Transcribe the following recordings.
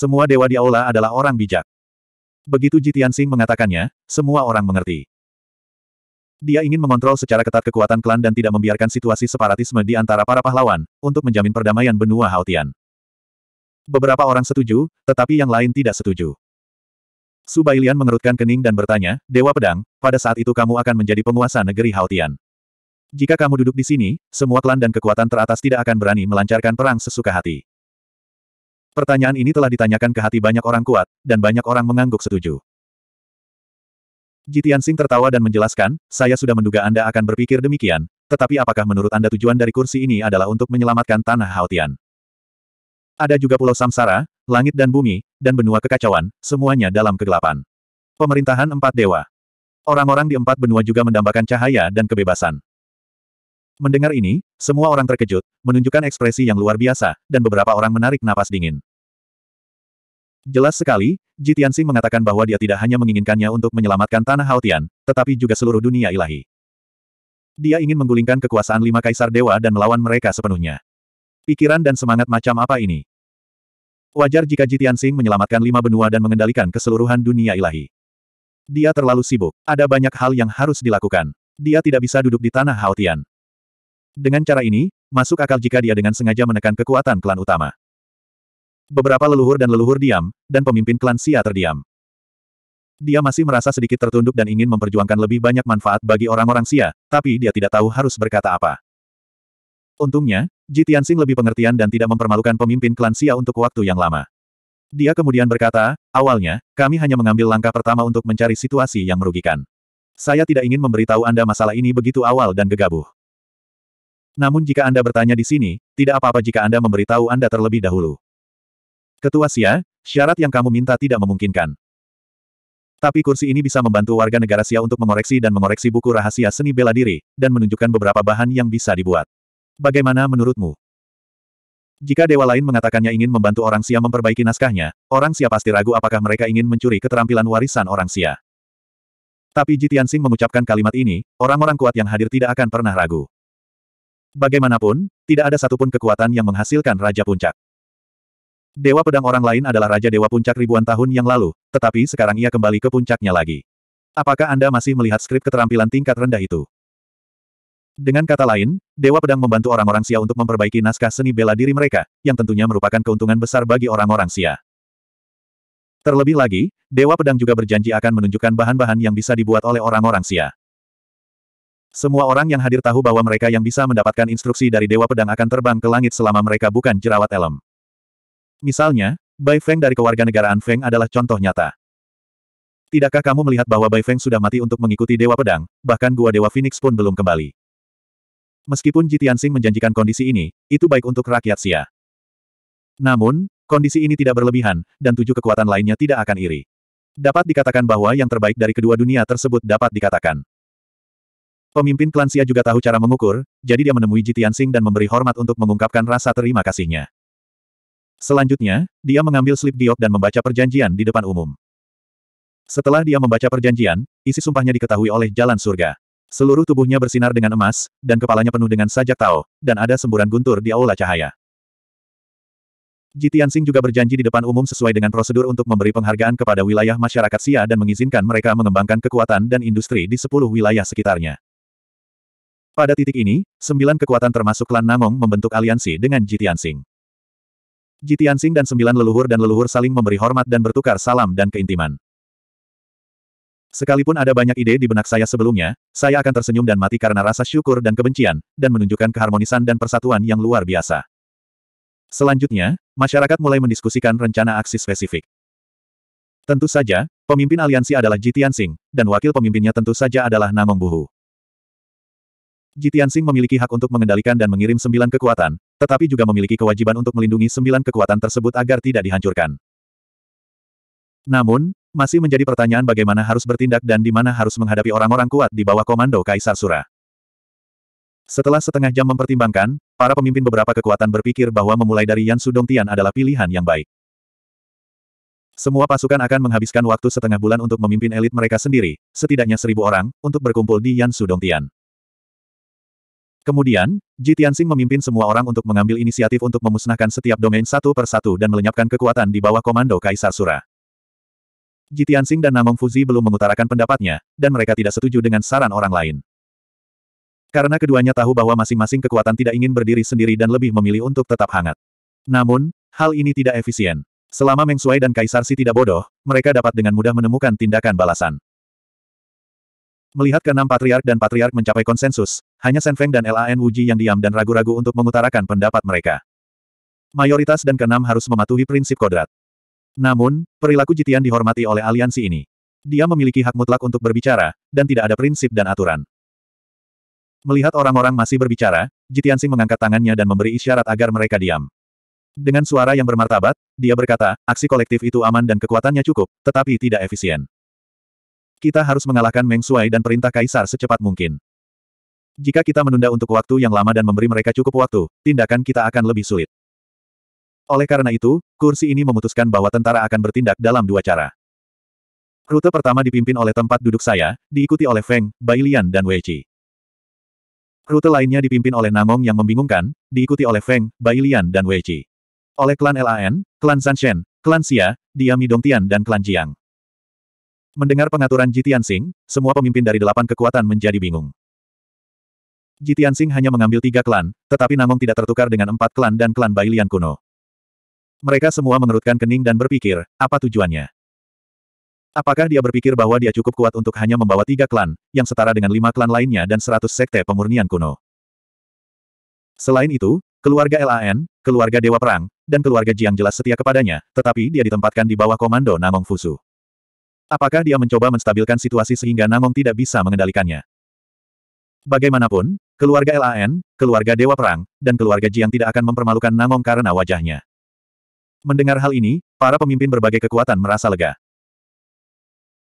semua dewa di aula adalah orang bijak. Begitu Jitian Sing mengatakannya, semua orang mengerti. Dia ingin mengontrol secara ketat kekuatan klan dan tidak membiarkan situasi separatisme di antara para pahlawan, untuk menjamin perdamaian benua Haotian. Beberapa orang setuju, tetapi yang lain tidak setuju. Subailian mengerutkan kening dan bertanya, Dewa Pedang, pada saat itu kamu akan menjadi penguasa negeri Haotian. Jika kamu duduk di sini, semua klan dan kekuatan teratas tidak akan berani melancarkan perang sesuka hati. Pertanyaan ini telah ditanyakan ke hati banyak orang kuat, dan banyak orang mengangguk setuju. Jitian Sing tertawa dan menjelaskan, saya sudah menduga Anda akan berpikir demikian, tetapi apakah menurut Anda tujuan dari kursi ini adalah untuk menyelamatkan tanah Haotian? Ada juga Pulau Samsara, langit dan bumi, dan benua kekacauan, semuanya dalam kegelapan. Pemerintahan Empat Dewa. Orang-orang di empat benua juga mendambakan cahaya dan kebebasan. Mendengar ini, semua orang terkejut, menunjukkan ekspresi yang luar biasa, dan beberapa orang menarik napas dingin. Jelas sekali, Jitiansi mengatakan bahwa dia tidak hanya menginginkannya untuk menyelamatkan tanah Haotian, tetapi juga seluruh dunia ilahi. Dia ingin menggulingkan kekuasaan lima kaisar dewa dan melawan mereka sepenuhnya. Pikiran dan semangat macam apa ini? Wajar jika Jitian menyelamatkan lima benua dan mengendalikan keseluruhan dunia ilahi. Dia terlalu sibuk, ada banyak hal yang harus dilakukan. Dia tidak bisa duduk di tanah Haotian. Dengan cara ini, masuk akal jika dia dengan sengaja menekan kekuatan klan utama. Beberapa leluhur dan leluhur diam, dan pemimpin klan Sia terdiam. Dia masih merasa sedikit tertunduk dan ingin memperjuangkan lebih banyak manfaat bagi orang-orang Sia, tapi dia tidak tahu harus berkata apa. Untungnya, Ji Tianxing lebih pengertian dan tidak mempermalukan pemimpin klan Sia untuk waktu yang lama. Dia kemudian berkata, awalnya, kami hanya mengambil langkah pertama untuk mencari situasi yang merugikan. Saya tidak ingin memberitahu Anda masalah ini begitu awal dan gegabah. Namun jika Anda bertanya di sini, tidak apa-apa jika Anda memberitahu Anda terlebih dahulu. Ketua Sia, syarat yang kamu minta tidak memungkinkan. Tapi kursi ini bisa membantu warga negara Sia untuk mengoreksi dan mengoreksi buku rahasia seni bela diri, dan menunjukkan beberapa bahan yang bisa dibuat. Bagaimana menurutmu? Jika dewa lain mengatakannya ingin membantu orang Sia memperbaiki naskahnya, orang Sia pasti ragu apakah mereka ingin mencuri keterampilan warisan orang Sia. Tapi Jitian Sing mengucapkan kalimat ini, orang-orang kuat yang hadir tidak akan pernah ragu. Bagaimanapun, tidak ada satupun kekuatan yang menghasilkan Raja Puncak. Dewa pedang orang lain adalah Raja Dewa Puncak ribuan tahun yang lalu, tetapi sekarang ia kembali ke puncaknya lagi. Apakah Anda masih melihat skrip keterampilan tingkat rendah itu? Dengan kata lain, Dewa Pedang membantu orang-orang Sia untuk memperbaiki naskah seni bela diri mereka, yang tentunya merupakan keuntungan besar bagi orang-orang Sia. Terlebih lagi, Dewa Pedang juga berjanji akan menunjukkan bahan-bahan yang bisa dibuat oleh orang-orang Sia. Semua orang yang hadir tahu bahwa mereka yang bisa mendapatkan instruksi dari Dewa Pedang akan terbang ke langit selama mereka bukan jerawat elem. Misalnya, Bai Feng dari kewarganegaraan Feng adalah contoh nyata. Tidakkah kamu melihat bahwa Bai Feng sudah mati untuk mengikuti Dewa Pedang, bahkan Gua Dewa Phoenix pun belum kembali. Meskipun Ji Tianxing menjanjikan kondisi ini, itu baik untuk rakyat Xia. Namun, kondisi ini tidak berlebihan, dan tujuh kekuatan lainnya tidak akan iri. Dapat dikatakan bahwa yang terbaik dari kedua dunia tersebut dapat dikatakan. Pemimpin klan Xia juga tahu cara mengukur, jadi dia menemui Jitian Sing dan memberi hormat untuk mengungkapkan rasa terima kasihnya. Selanjutnya, dia mengambil slip diok dan membaca perjanjian di depan umum. Setelah dia membaca perjanjian, isi sumpahnya diketahui oleh jalan surga. Seluruh tubuhnya bersinar dengan emas, dan kepalanya penuh dengan sajak tao, dan ada semburan guntur di aula cahaya. Jitian Sing juga berjanji di depan umum sesuai dengan prosedur untuk memberi penghargaan kepada wilayah masyarakat Sia dan mengizinkan mereka mengembangkan kekuatan dan industri di sepuluh wilayah sekitarnya. Pada titik ini, sembilan kekuatan termasuk klan Namong membentuk aliansi dengan Jitiansing. Jitiansing dan sembilan leluhur dan leluhur saling memberi hormat dan bertukar salam dan keintiman. Sekalipun ada banyak ide di benak saya sebelumnya, saya akan tersenyum dan mati karena rasa syukur dan kebencian, dan menunjukkan keharmonisan dan persatuan yang luar biasa. Selanjutnya, masyarakat mulai mendiskusikan rencana aksi spesifik. Tentu saja, pemimpin aliansi adalah Jitiansing, dan wakil pemimpinnya tentu saja adalah Namong Buhu. Jitian Jitiansing memiliki hak untuk mengendalikan dan mengirim sembilan kekuatan, tetapi juga memiliki kewajiban untuk melindungi sembilan kekuatan tersebut agar tidak dihancurkan. Namun, masih menjadi pertanyaan bagaimana harus bertindak dan di mana harus menghadapi orang-orang kuat di bawah komando Kaisar Sura. Setelah setengah jam mempertimbangkan, para pemimpin beberapa kekuatan berpikir bahwa memulai dari Yan Sudong Tian adalah pilihan yang baik. Semua pasukan akan menghabiskan waktu setengah bulan untuk memimpin elit mereka sendiri, setidaknya seribu orang, untuk berkumpul di Yan Sudong Tian. Kemudian, Ji Tianxing memimpin semua orang untuk mengambil inisiatif untuk memusnahkan setiap domain satu per satu dan melenyapkan kekuatan di bawah komando Kaisar Sura. Ji Tianxing dan Namong Fuzi belum mengutarakan pendapatnya, dan mereka tidak setuju dengan saran orang lain. Karena keduanya tahu bahwa masing-masing kekuatan tidak ingin berdiri sendiri dan lebih memilih untuk tetap hangat. Namun, hal ini tidak efisien. Selama Meng Shui dan Kaisar Si tidak bodoh, mereka dapat dengan mudah menemukan tindakan balasan. Melihat keenam patriark dan patriark mencapai konsensus, hanya Shen Feng dan Lan Wuji yang diam dan ragu-ragu untuk mengutarakan pendapat mereka. Mayoritas dan keenam harus mematuhi prinsip kodrat. Namun, perilaku Jitian dihormati oleh aliansi ini. Dia memiliki hak mutlak untuk berbicara, dan tidak ada prinsip dan aturan. Melihat orang-orang masih berbicara, Jitian Sing mengangkat tangannya dan memberi isyarat agar mereka diam. Dengan suara yang bermartabat, dia berkata, aksi kolektif itu aman dan kekuatannya cukup, tetapi tidak efisien. Kita harus mengalahkan Meng Shuai dan perintah kaisar secepat mungkin. Jika kita menunda untuk waktu yang lama dan memberi mereka cukup waktu, tindakan kita akan lebih sulit. Oleh karena itu, kursi ini memutuskan bahwa tentara akan bertindak dalam dua cara. Rute pertama dipimpin oleh tempat duduk saya, diikuti oleh Feng, Bai Lian dan Wei Qi. Rute lainnya dipimpin oleh Nangong yang membingungkan, diikuti oleh Feng, Bai Lian dan Wei Qi. Oleh klan LAN, klan Shen, klan Xia, Diami Dongtian dan klan Jiang. Mendengar pengaturan Jitian Sing, semua pemimpin dari delapan kekuatan menjadi bingung. Jitian Sing hanya mengambil tiga klan, tetapi Namong tidak tertukar dengan empat klan dan klan Bailian kuno. Mereka semua mengerutkan kening dan berpikir, apa tujuannya? Apakah dia berpikir bahwa dia cukup kuat untuk hanya membawa tiga klan, yang setara dengan lima klan lainnya dan seratus sekte pemurnian kuno? Selain itu, keluarga LAN, keluarga Dewa Perang, dan keluarga Jiang jelas setia kepadanya, tetapi dia ditempatkan di bawah komando Namong Fusu. Apakah dia mencoba menstabilkan situasi sehingga Nangong tidak bisa mengendalikannya? Bagaimanapun, keluarga LAN, keluarga Dewa Perang, dan keluarga Jiang tidak akan mempermalukan Nangong karena wajahnya. Mendengar hal ini, para pemimpin berbagai kekuatan merasa lega.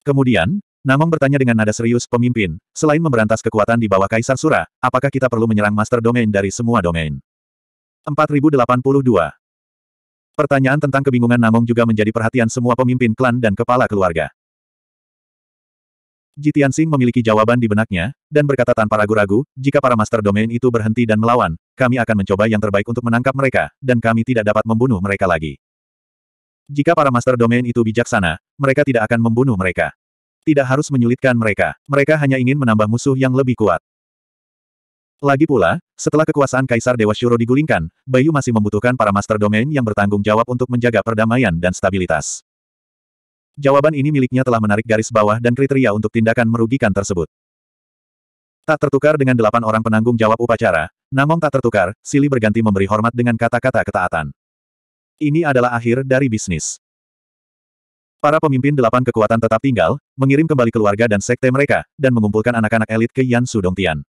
Kemudian, Nangong bertanya dengan nada serius, pemimpin, selain memberantas kekuatan di bawah Kaisar Sura, apakah kita perlu menyerang Master Domain dari semua domain? 4082 Pertanyaan tentang kebingungan Namong juga menjadi perhatian semua pemimpin klan dan kepala keluarga. Jitian Tianxing memiliki jawaban di benaknya, dan berkata tanpa ragu-ragu, jika para master domain itu berhenti dan melawan, kami akan mencoba yang terbaik untuk menangkap mereka, dan kami tidak dapat membunuh mereka lagi. Jika para master domain itu bijaksana, mereka tidak akan membunuh mereka. Tidak harus menyulitkan mereka, mereka hanya ingin menambah musuh yang lebih kuat. Lagi pula, setelah kekuasaan Kaisar Dewa Shuro digulingkan, Bayu masih membutuhkan para master domain yang bertanggung jawab untuk menjaga perdamaian dan stabilitas. Jawaban ini miliknya telah menarik garis bawah dan kriteria untuk tindakan merugikan tersebut. Tak tertukar dengan delapan orang penanggung jawab upacara, namun tak tertukar, Sili berganti memberi hormat dengan kata-kata ketaatan. Ini adalah akhir dari bisnis. Para pemimpin delapan kekuatan tetap tinggal, mengirim kembali keluarga dan sekte mereka, dan mengumpulkan anak-anak elit ke Yan Sudongtian.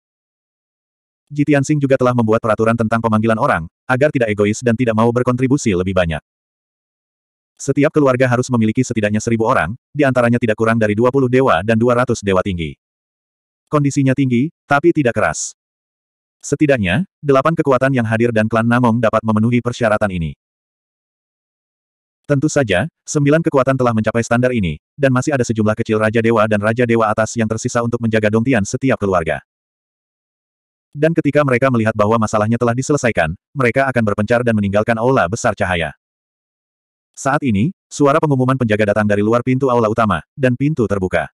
Jitian Sing juga telah membuat peraturan tentang pemanggilan orang, agar tidak egois dan tidak mau berkontribusi lebih banyak. Setiap keluarga harus memiliki setidaknya seribu orang, di antaranya tidak kurang dari 20 dewa dan 200 dewa tinggi. Kondisinya tinggi, tapi tidak keras. Setidaknya, delapan kekuatan yang hadir dan klan Namong dapat memenuhi persyaratan ini. Tentu saja, sembilan kekuatan telah mencapai standar ini, dan masih ada sejumlah kecil Raja Dewa dan Raja Dewa atas yang tersisa untuk menjaga Dongtian setiap keluarga. Dan ketika mereka melihat bahwa masalahnya telah diselesaikan, mereka akan berpencar dan meninggalkan aula besar cahaya. Saat ini, suara pengumuman penjaga datang dari luar pintu aula utama, dan pintu terbuka.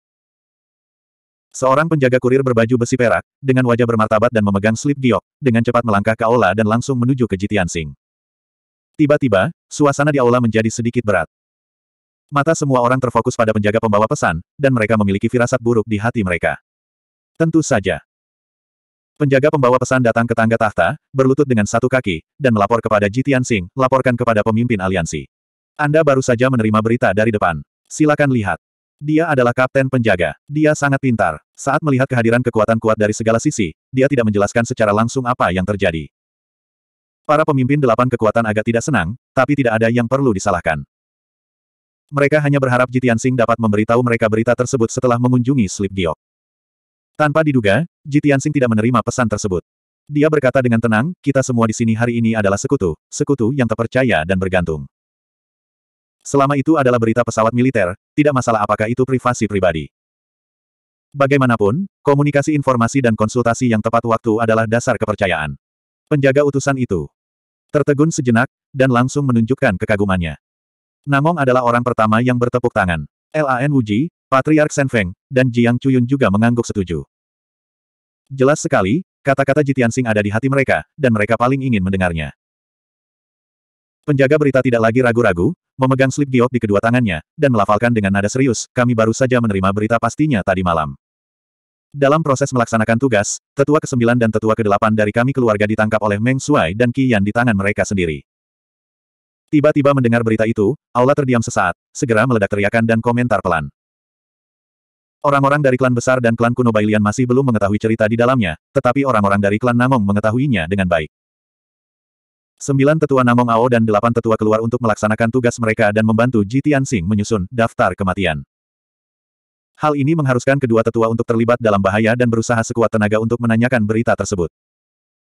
Seorang penjaga kurir berbaju besi perak, dengan wajah bermartabat dan memegang slip giok, dengan cepat melangkah ke aula dan langsung menuju ke Jitian Sing. Tiba-tiba, suasana di aula menjadi sedikit berat. Mata semua orang terfokus pada penjaga pembawa pesan, dan mereka memiliki firasat buruk di hati mereka. Tentu saja. Penjaga pembawa pesan datang ke tangga tahta, berlutut dengan satu kaki, dan melapor kepada Jitian Sing, laporkan kepada pemimpin aliansi. Anda baru saja menerima berita dari depan. Silakan lihat. Dia adalah kapten penjaga. Dia sangat pintar. Saat melihat kehadiran kekuatan kuat dari segala sisi, dia tidak menjelaskan secara langsung apa yang terjadi. Para pemimpin delapan kekuatan agak tidak senang, tapi tidak ada yang perlu disalahkan. Mereka hanya berharap Jitian Sing dapat memberitahu mereka berita tersebut setelah mengunjungi Slip Giok. Tanpa diduga, Jitian Sing tidak menerima pesan tersebut. Dia berkata dengan tenang, kita semua di sini hari ini adalah sekutu, sekutu yang terpercaya dan bergantung. Selama itu adalah berita pesawat militer, tidak masalah apakah itu privasi pribadi. Bagaimanapun, komunikasi informasi dan konsultasi yang tepat waktu adalah dasar kepercayaan. Penjaga utusan itu tertegun sejenak, dan langsung menunjukkan kekagumannya. Namong adalah orang pertama yang bertepuk tangan. Lan Wuji, Patriark Senfeng, dan Jiang Chuyun juga mengangguk setuju. Jelas sekali, kata-kata Jitian Sing ada di hati mereka, dan mereka paling ingin mendengarnya. Penjaga berita tidak lagi ragu-ragu, memegang slip giok di kedua tangannya, dan melafalkan dengan nada serius, kami baru saja menerima berita pastinya tadi malam. Dalam proses melaksanakan tugas, tetua ke-9 dan tetua ke-8 dari kami keluarga ditangkap oleh Meng Shuai dan Qian di tangan mereka sendiri. Tiba-tiba mendengar berita itu, Aula terdiam sesaat, segera meledak teriakan dan komentar pelan. Orang-orang dari klan besar dan klan kuno Bailian masih belum mengetahui cerita di dalamnya, tetapi orang-orang dari klan Namong mengetahuinya dengan baik. Sembilan tetua Namong Ao dan delapan tetua keluar untuk melaksanakan tugas mereka dan membantu Ji Tianxing menyusun daftar kematian. Hal ini mengharuskan kedua tetua untuk terlibat dalam bahaya dan berusaha sekuat tenaga untuk menanyakan berita tersebut.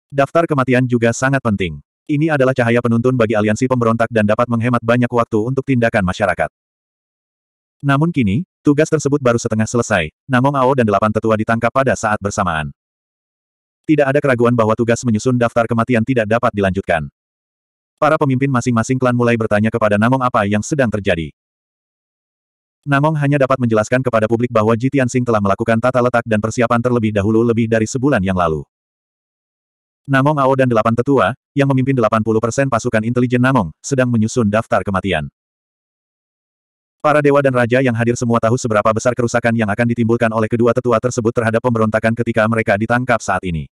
Daftar kematian juga sangat penting. Ini adalah cahaya penuntun bagi aliansi pemberontak dan dapat menghemat banyak waktu untuk tindakan masyarakat. Namun kini, tugas tersebut baru setengah selesai. Namong Ao dan delapan tetua ditangkap pada saat bersamaan. Tidak ada keraguan bahwa tugas menyusun daftar kematian tidak dapat dilanjutkan. Para pemimpin masing-masing klan mulai bertanya kepada Namong apa yang sedang terjadi. Namong hanya dapat menjelaskan kepada publik bahwa Jitian Sing telah melakukan tata letak dan persiapan terlebih dahulu lebih dari sebulan yang lalu. Namong Ao dan delapan tetua, yang memimpin 80% pasukan intelijen Namong, sedang menyusun daftar kematian. Para dewa dan raja yang hadir semua tahu seberapa besar kerusakan yang akan ditimbulkan oleh kedua tetua tersebut terhadap pemberontakan ketika mereka ditangkap saat ini.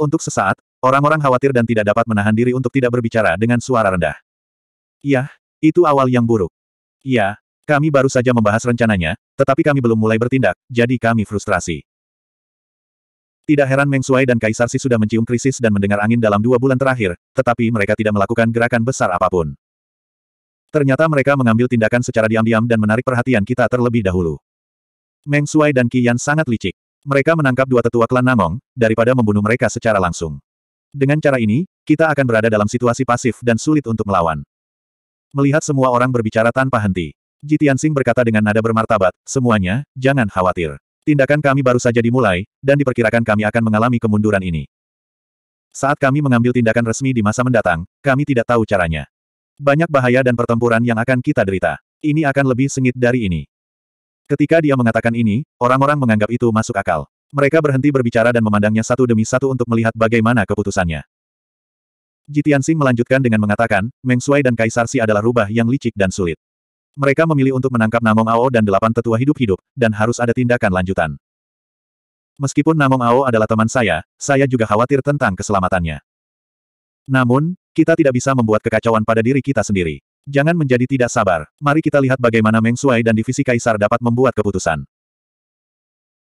Untuk sesaat, Orang-orang khawatir dan tidak dapat menahan diri untuk tidak berbicara dengan suara rendah. Iya, itu awal yang buruk. Iya, kami baru saja membahas rencananya, tetapi kami belum mulai bertindak, jadi kami frustrasi. Tidak heran Meng Shuai dan Kaisar Si sudah mencium krisis dan mendengar angin dalam dua bulan terakhir, tetapi mereka tidak melakukan gerakan besar apapun. Ternyata mereka mengambil tindakan secara diam-diam dan menarik perhatian kita terlebih dahulu. Meng Shuai dan Qian sangat licik. Mereka menangkap dua tetua klan Namong, daripada membunuh mereka secara langsung. Dengan cara ini, kita akan berada dalam situasi pasif dan sulit untuk melawan. Melihat semua orang berbicara tanpa henti. Tianxing berkata dengan nada bermartabat, semuanya, jangan khawatir. Tindakan kami baru saja dimulai, dan diperkirakan kami akan mengalami kemunduran ini. Saat kami mengambil tindakan resmi di masa mendatang, kami tidak tahu caranya. Banyak bahaya dan pertempuran yang akan kita derita. Ini akan lebih sengit dari ini. Ketika dia mengatakan ini, orang-orang menganggap itu masuk akal. Mereka berhenti berbicara dan memandangnya satu demi satu untuk melihat bagaimana keputusannya. Jitian Jitiansing melanjutkan dengan mengatakan, Meng Shui dan Kaisar Si adalah rubah yang licik dan sulit. Mereka memilih untuk menangkap Namong Ao dan delapan tetua hidup-hidup, dan harus ada tindakan lanjutan. Meskipun Namong Ao adalah teman saya, saya juga khawatir tentang keselamatannya. Namun, kita tidak bisa membuat kekacauan pada diri kita sendiri. Jangan menjadi tidak sabar. Mari kita lihat bagaimana Meng Shui dan divisi Kaisar dapat membuat keputusan.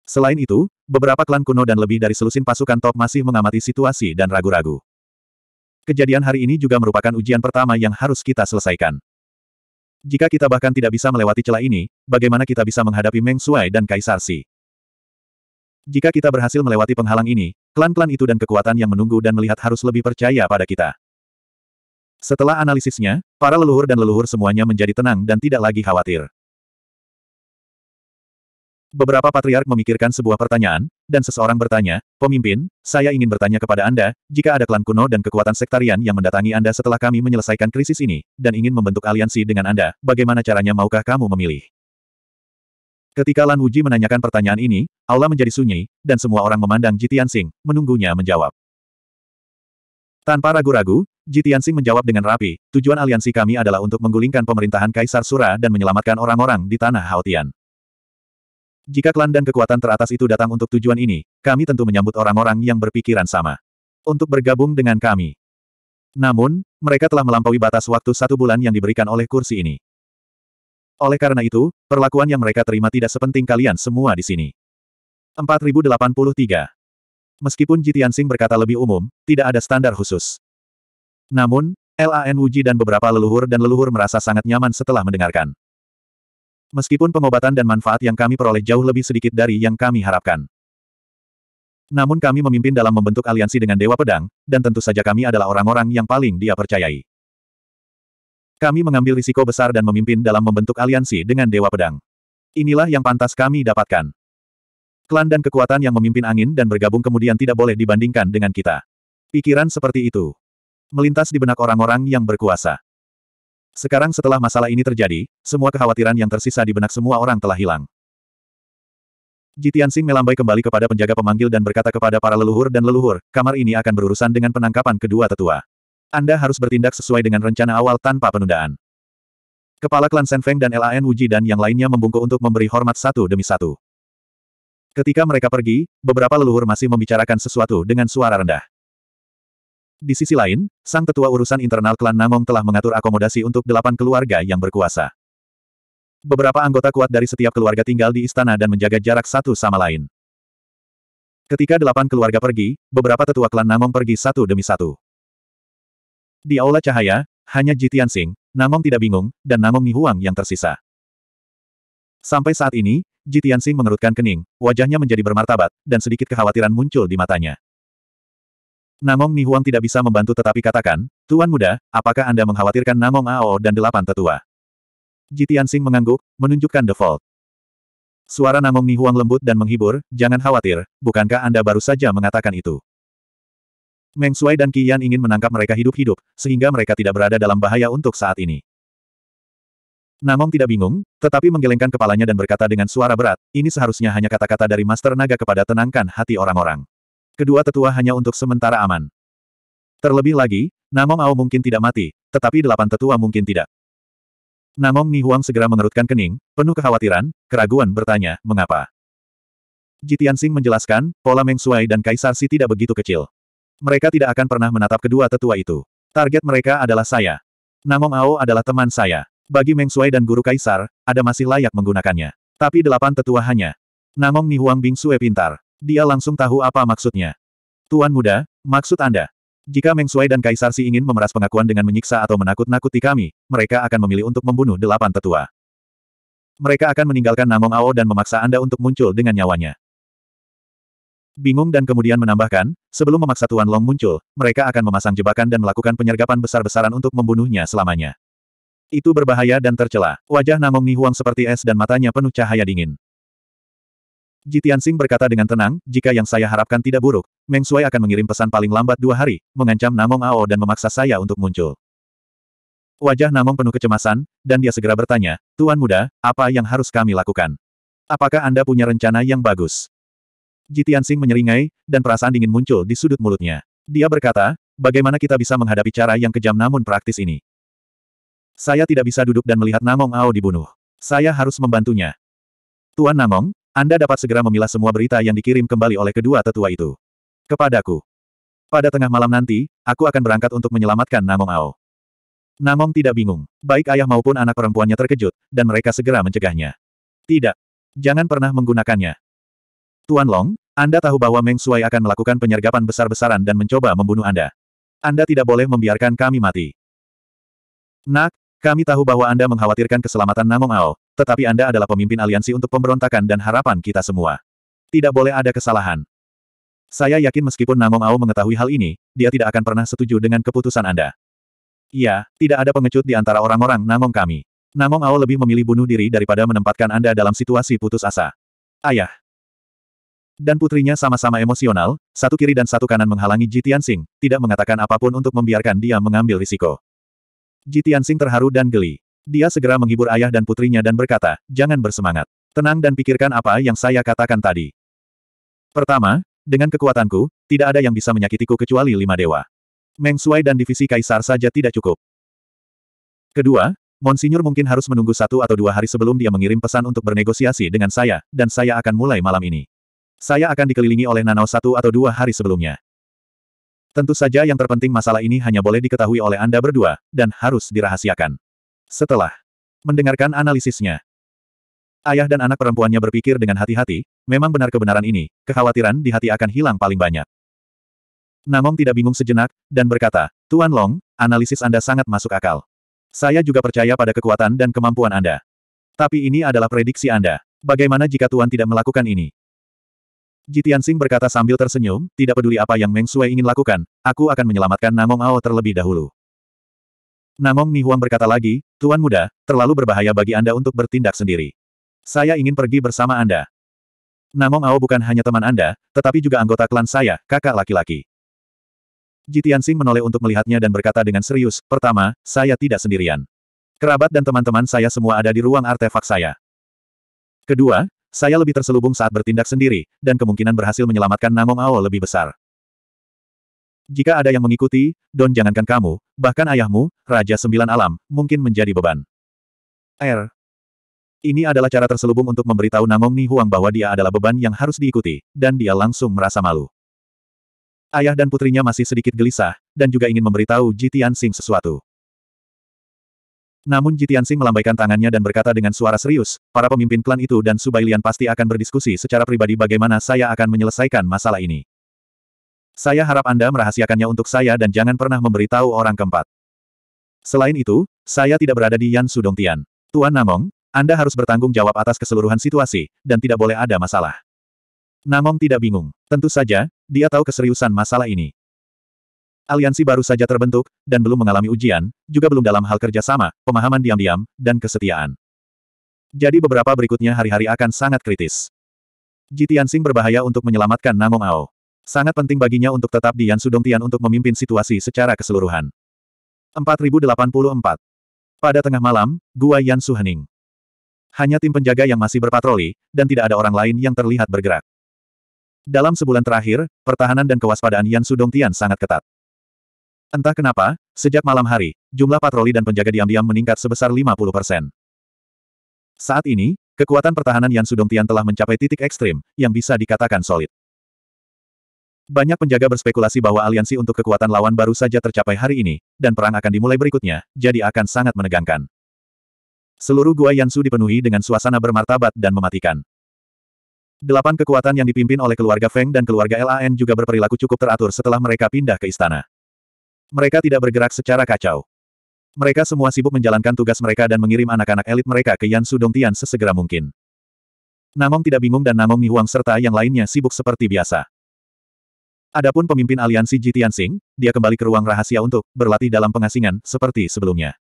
Selain itu, Beberapa klan kuno dan lebih dari selusin pasukan top masih mengamati situasi dan ragu-ragu. Kejadian hari ini juga merupakan ujian pertama yang harus kita selesaikan. Jika kita bahkan tidak bisa melewati celah ini, bagaimana kita bisa menghadapi Meng Shuai dan Kaisar Si? Jika kita berhasil melewati penghalang ini, klan-klan itu dan kekuatan yang menunggu dan melihat harus lebih percaya pada kita. Setelah analisisnya, para leluhur dan leluhur semuanya menjadi tenang dan tidak lagi khawatir. Beberapa patriark memikirkan sebuah pertanyaan, dan seseorang bertanya, Pemimpin, saya ingin bertanya kepada Anda, jika ada klan kuno dan kekuatan sektarian yang mendatangi Anda setelah kami menyelesaikan krisis ini, dan ingin membentuk aliansi dengan Anda, bagaimana caranya maukah kamu memilih? Ketika Lan Wuji menanyakan pertanyaan ini, aula menjadi sunyi, dan semua orang memandang Jitian Sing, menunggunya menjawab. Tanpa ragu-ragu, Jitian Sing menjawab dengan rapi, tujuan aliansi kami adalah untuk menggulingkan pemerintahan Kaisar Sura dan menyelamatkan orang-orang di tanah Haotian. Jika klan dan kekuatan teratas itu datang untuk tujuan ini, kami tentu menyambut orang-orang yang berpikiran sama. Untuk bergabung dengan kami. Namun, mereka telah melampaui batas waktu satu bulan yang diberikan oleh kursi ini. Oleh karena itu, perlakuan yang mereka terima tidak sepenting kalian semua di sini. 4083 Meskipun Jitian Sing berkata lebih umum, tidak ada standar khusus. Namun, LAN Wuji dan beberapa leluhur dan leluhur merasa sangat nyaman setelah mendengarkan. Meskipun pengobatan dan manfaat yang kami peroleh jauh lebih sedikit dari yang kami harapkan. Namun kami memimpin dalam membentuk aliansi dengan Dewa Pedang, dan tentu saja kami adalah orang-orang yang paling dia percayai. Kami mengambil risiko besar dan memimpin dalam membentuk aliansi dengan Dewa Pedang. Inilah yang pantas kami dapatkan. Klan dan kekuatan yang memimpin angin dan bergabung kemudian tidak boleh dibandingkan dengan kita. Pikiran seperti itu melintas di benak orang-orang yang berkuasa. Sekarang setelah masalah ini terjadi, semua kekhawatiran yang tersisa di benak semua orang telah hilang. Jitian Sing melambai kembali kepada penjaga pemanggil dan berkata kepada para leluhur dan leluhur, kamar ini akan berurusan dengan penangkapan kedua tetua. Anda harus bertindak sesuai dengan rencana awal tanpa penundaan. Kepala klan Feng dan LAN Wuji dan yang lainnya membungkuk untuk memberi hormat satu demi satu. Ketika mereka pergi, beberapa leluhur masih membicarakan sesuatu dengan suara rendah. Di sisi lain, sang tetua urusan internal klan Namong telah mengatur akomodasi untuk delapan keluarga yang berkuasa. Beberapa anggota kuat dari setiap keluarga tinggal di istana dan menjaga jarak satu sama lain. Ketika delapan keluarga pergi, beberapa tetua klan Namong pergi satu demi satu. Di Aula Cahaya, hanya Ji Tianxing, Namong tidak bingung, dan Nangong Nihuang yang tersisa. Sampai saat ini, Ji Tianxing mengerutkan kening, wajahnya menjadi bermartabat, dan sedikit kekhawatiran muncul di matanya. Namong Nihuang tidak bisa membantu tetapi katakan, Tuan Muda, apakah Anda mengkhawatirkan Namong Ao dan delapan tetua? Jitian Sing mengangguk, menunjukkan default. Suara Namong Nihuang lembut dan menghibur, jangan khawatir, bukankah Anda baru saja mengatakan itu? Meng Shui dan Qian ingin menangkap mereka hidup-hidup, sehingga mereka tidak berada dalam bahaya untuk saat ini. Namong tidak bingung, tetapi menggelengkan kepalanya dan berkata dengan suara berat, ini seharusnya hanya kata-kata dari Master Naga kepada tenangkan hati orang-orang kedua tetua hanya untuk sementara aman. Terlebih lagi, Namong Ao mungkin tidak mati, tetapi delapan tetua mungkin tidak. Namong Huang segera mengerutkan kening, penuh kekhawatiran, keraguan bertanya, mengapa? Jitian Sing menjelaskan, pola Meng Shui dan Kaisar Si tidak begitu kecil. Mereka tidak akan pernah menatap kedua tetua itu. Target mereka adalah saya. Namong Ao adalah teman saya. Bagi Meng Shui dan Guru Kaisar, ada masih layak menggunakannya. Tapi delapan tetua hanya. Namong Huang Bing Sue pintar. Dia langsung tahu apa maksudnya. Tuan muda, maksud Anda? Jika Meng Shui dan Kaisar Si ingin memeras pengakuan dengan menyiksa atau menakut-nakuti kami, mereka akan memilih untuk membunuh delapan tetua. Mereka akan meninggalkan Namong Ao dan memaksa Anda untuk muncul dengan nyawanya. Bingung dan kemudian menambahkan, sebelum memaksa Tuan Long muncul, mereka akan memasang jebakan dan melakukan penyergapan besar-besaran untuk membunuhnya selamanya. Itu berbahaya dan tercela. Wajah Namong Nihuang seperti es dan matanya penuh cahaya dingin. Ji Tianxing berkata dengan tenang, jika yang saya harapkan tidak buruk, Meng Sui akan mengirim pesan paling lambat dua hari, mengancam Namong Ao dan memaksa saya untuk muncul. Wajah Namong penuh kecemasan, dan dia segera bertanya, Tuan Muda, apa yang harus kami lakukan? Apakah Anda punya rencana yang bagus? Ji Tianxing menyeringai, dan perasaan dingin muncul di sudut mulutnya. Dia berkata, bagaimana kita bisa menghadapi cara yang kejam namun praktis ini? Saya tidak bisa duduk dan melihat Namong Ao dibunuh. Saya harus membantunya. Tuan Namong, anda dapat segera memilah semua berita yang dikirim kembali oleh kedua tetua itu. Kepadaku. Pada tengah malam nanti, aku akan berangkat untuk menyelamatkan Namong Ao. Namong tidak bingung. Baik ayah maupun anak perempuannya terkejut, dan mereka segera mencegahnya. Tidak. Jangan pernah menggunakannya. Tuan Long, Anda tahu bahwa Meng Shuai akan melakukan penyergapan besar-besaran dan mencoba membunuh Anda. Anda tidak boleh membiarkan kami mati. Nak, kami tahu bahwa Anda mengkhawatirkan keselamatan Namong Ao, tetapi Anda adalah pemimpin aliansi untuk pemberontakan dan harapan kita semua. Tidak boleh ada kesalahan. Saya yakin meskipun Namong Ao mengetahui hal ini, dia tidak akan pernah setuju dengan keputusan Anda. Iya, tidak ada pengecut di antara orang-orang Namong kami. Namong Ao lebih memilih bunuh diri daripada menempatkan Anda dalam situasi putus asa. Ayah. Dan putrinya sama-sama emosional, satu kiri dan satu kanan menghalangi Jitian Tianxing, tidak mengatakan apapun untuk membiarkan dia mengambil risiko. Jitian Tianxing terharu dan geli. Dia segera menghibur ayah dan putrinya dan berkata, jangan bersemangat. Tenang dan pikirkan apa yang saya katakan tadi. Pertama, dengan kekuatanku, tidak ada yang bisa menyakitiku kecuali lima dewa. Meng Shui dan divisi kaisar saja tidak cukup. Kedua, Monsinyur mungkin harus menunggu satu atau dua hari sebelum dia mengirim pesan untuk bernegosiasi dengan saya, dan saya akan mulai malam ini. Saya akan dikelilingi oleh nanau satu atau dua hari sebelumnya. Tentu saja yang terpenting masalah ini hanya boleh diketahui oleh Anda berdua, dan harus dirahasiakan. Setelah mendengarkan analisisnya, ayah dan anak perempuannya berpikir dengan hati-hati, memang benar kebenaran ini, kekhawatiran di hati akan hilang paling banyak. Namong tidak bingung sejenak, dan berkata, Tuan Long, analisis Anda sangat masuk akal. Saya juga percaya pada kekuatan dan kemampuan Anda. Tapi ini adalah prediksi Anda. Bagaimana jika Tuan tidak melakukan ini? Jitian Sing berkata sambil tersenyum, tidak peduli apa yang Meng Sui ingin lakukan, aku akan menyelamatkan Namong Ao terlebih dahulu. Namong Nihuang berkata lagi, Tuan Muda, terlalu berbahaya bagi Anda untuk bertindak sendiri. Saya ingin pergi bersama Anda. Namong Ao bukan hanya teman Anda, tetapi juga anggota klan saya, kakak laki-laki. Jitian Sing menoleh untuk melihatnya dan berkata dengan serius, pertama, saya tidak sendirian. Kerabat dan teman-teman saya semua ada di ruang artefak saya. Kedua, saya lebih terselubung saat bertindak sendiri, dan kemungkinan berhasil menyelamatkan Namong Ao lebih besar. Jika ada yang mengikuti, Don jangankan kamu, bahkan ayahmu, Raja Sembilan Alam, mungkin menjadi beban. Air. Ini adalah cara terselubung untuk memberitahu Nangong Ni Huang bahwa dia adalah beban yang harus diikuti, dan dia langsung merasa malu. Ayah dan putrinya masih sedikit gelisah, dan juga ingin memberitahu Jitian Sing sesuatu. Namun Jitian Sing melambaikan tangannya dan berkata dengan suara serius, para pemimpin klan itu dan Subailian pasti akan berdiskusi secara pribadi bagaimana saya akan menyelesaikan masalah ini. Saya harap Anda merahasiakannya untuk saya dan jangan pernah memberitahu orang keempat. Selain itu, saya tidak berada di Yan Sudong Tian. Tuan Namong, Anda harus bertanggung jawab atas keseluruhan situasi, dan tidak boleh ada masalah. Namong tidak bingung. Tentu saja, dia tahu keseriusan masalah ini. Aliansi baru saja terbentuk, dan belum mengalami ujian, juga belum dalam hal kerjasama, pemahaman diam-diam, dan kesetiaan. Jadi beberapa berikutnya hari-hari akan sangat kritis. Jitiansing berbahaya untuk menyelamatkan Namong Ao. Sangat penting baginya untuk tetap di Yan Sudongtian untuk memimpin situasi secara keseluruhan. 4084. Pada tengah malam, Gua Yan Suhening. Hanya tim penjaga yang masih berpatroli, dan tidak ada orang lain yang terlihat bergerak. Dalam sebulan terakhir, pertahanan dan kewaspadaan Yan Sudongtian sangat ketat. Entah kenapa, sejak malam hari, jumlah patroli dan penjaga diam-diam meningkat sebesar 50 Saat ini, kekuatan pertahanan Yan Sudongtian telah mencapai titik ekstrim, yang bisa dikatakan solid. Banyak penjaga berspekulasi bahwa aliansi untuk kekuatan lawan baru saja tercapai hari ini, dan perang akan dimulai berikutnya, jadi akan sangat menegangkan. Seluruh gua Yansu dipenuhi dengan suasana bermartabat dan mematikan. Delapan kekuatan yang dipimpin oleh keluarga Feng dan keluarga LAN juga berperilaku cukup teratur setelah mereka pindah ke istana. Mereka tidak bergerak secara kacau. Mereka semua sibuk menjalankan tugas mereka dan mengirim anak-anak elit mereka ke Yansu Dongtian sesegera mungkin. Namong tidak bingung dan Namong Nihuang serta yang lainnya sibuk seperti biasa. Adapun pemimpin aliansi Ji Tianxing, dia kembali ke ruang rahasia untuk berlatih dalam pengasingan, seperti sebelumnya.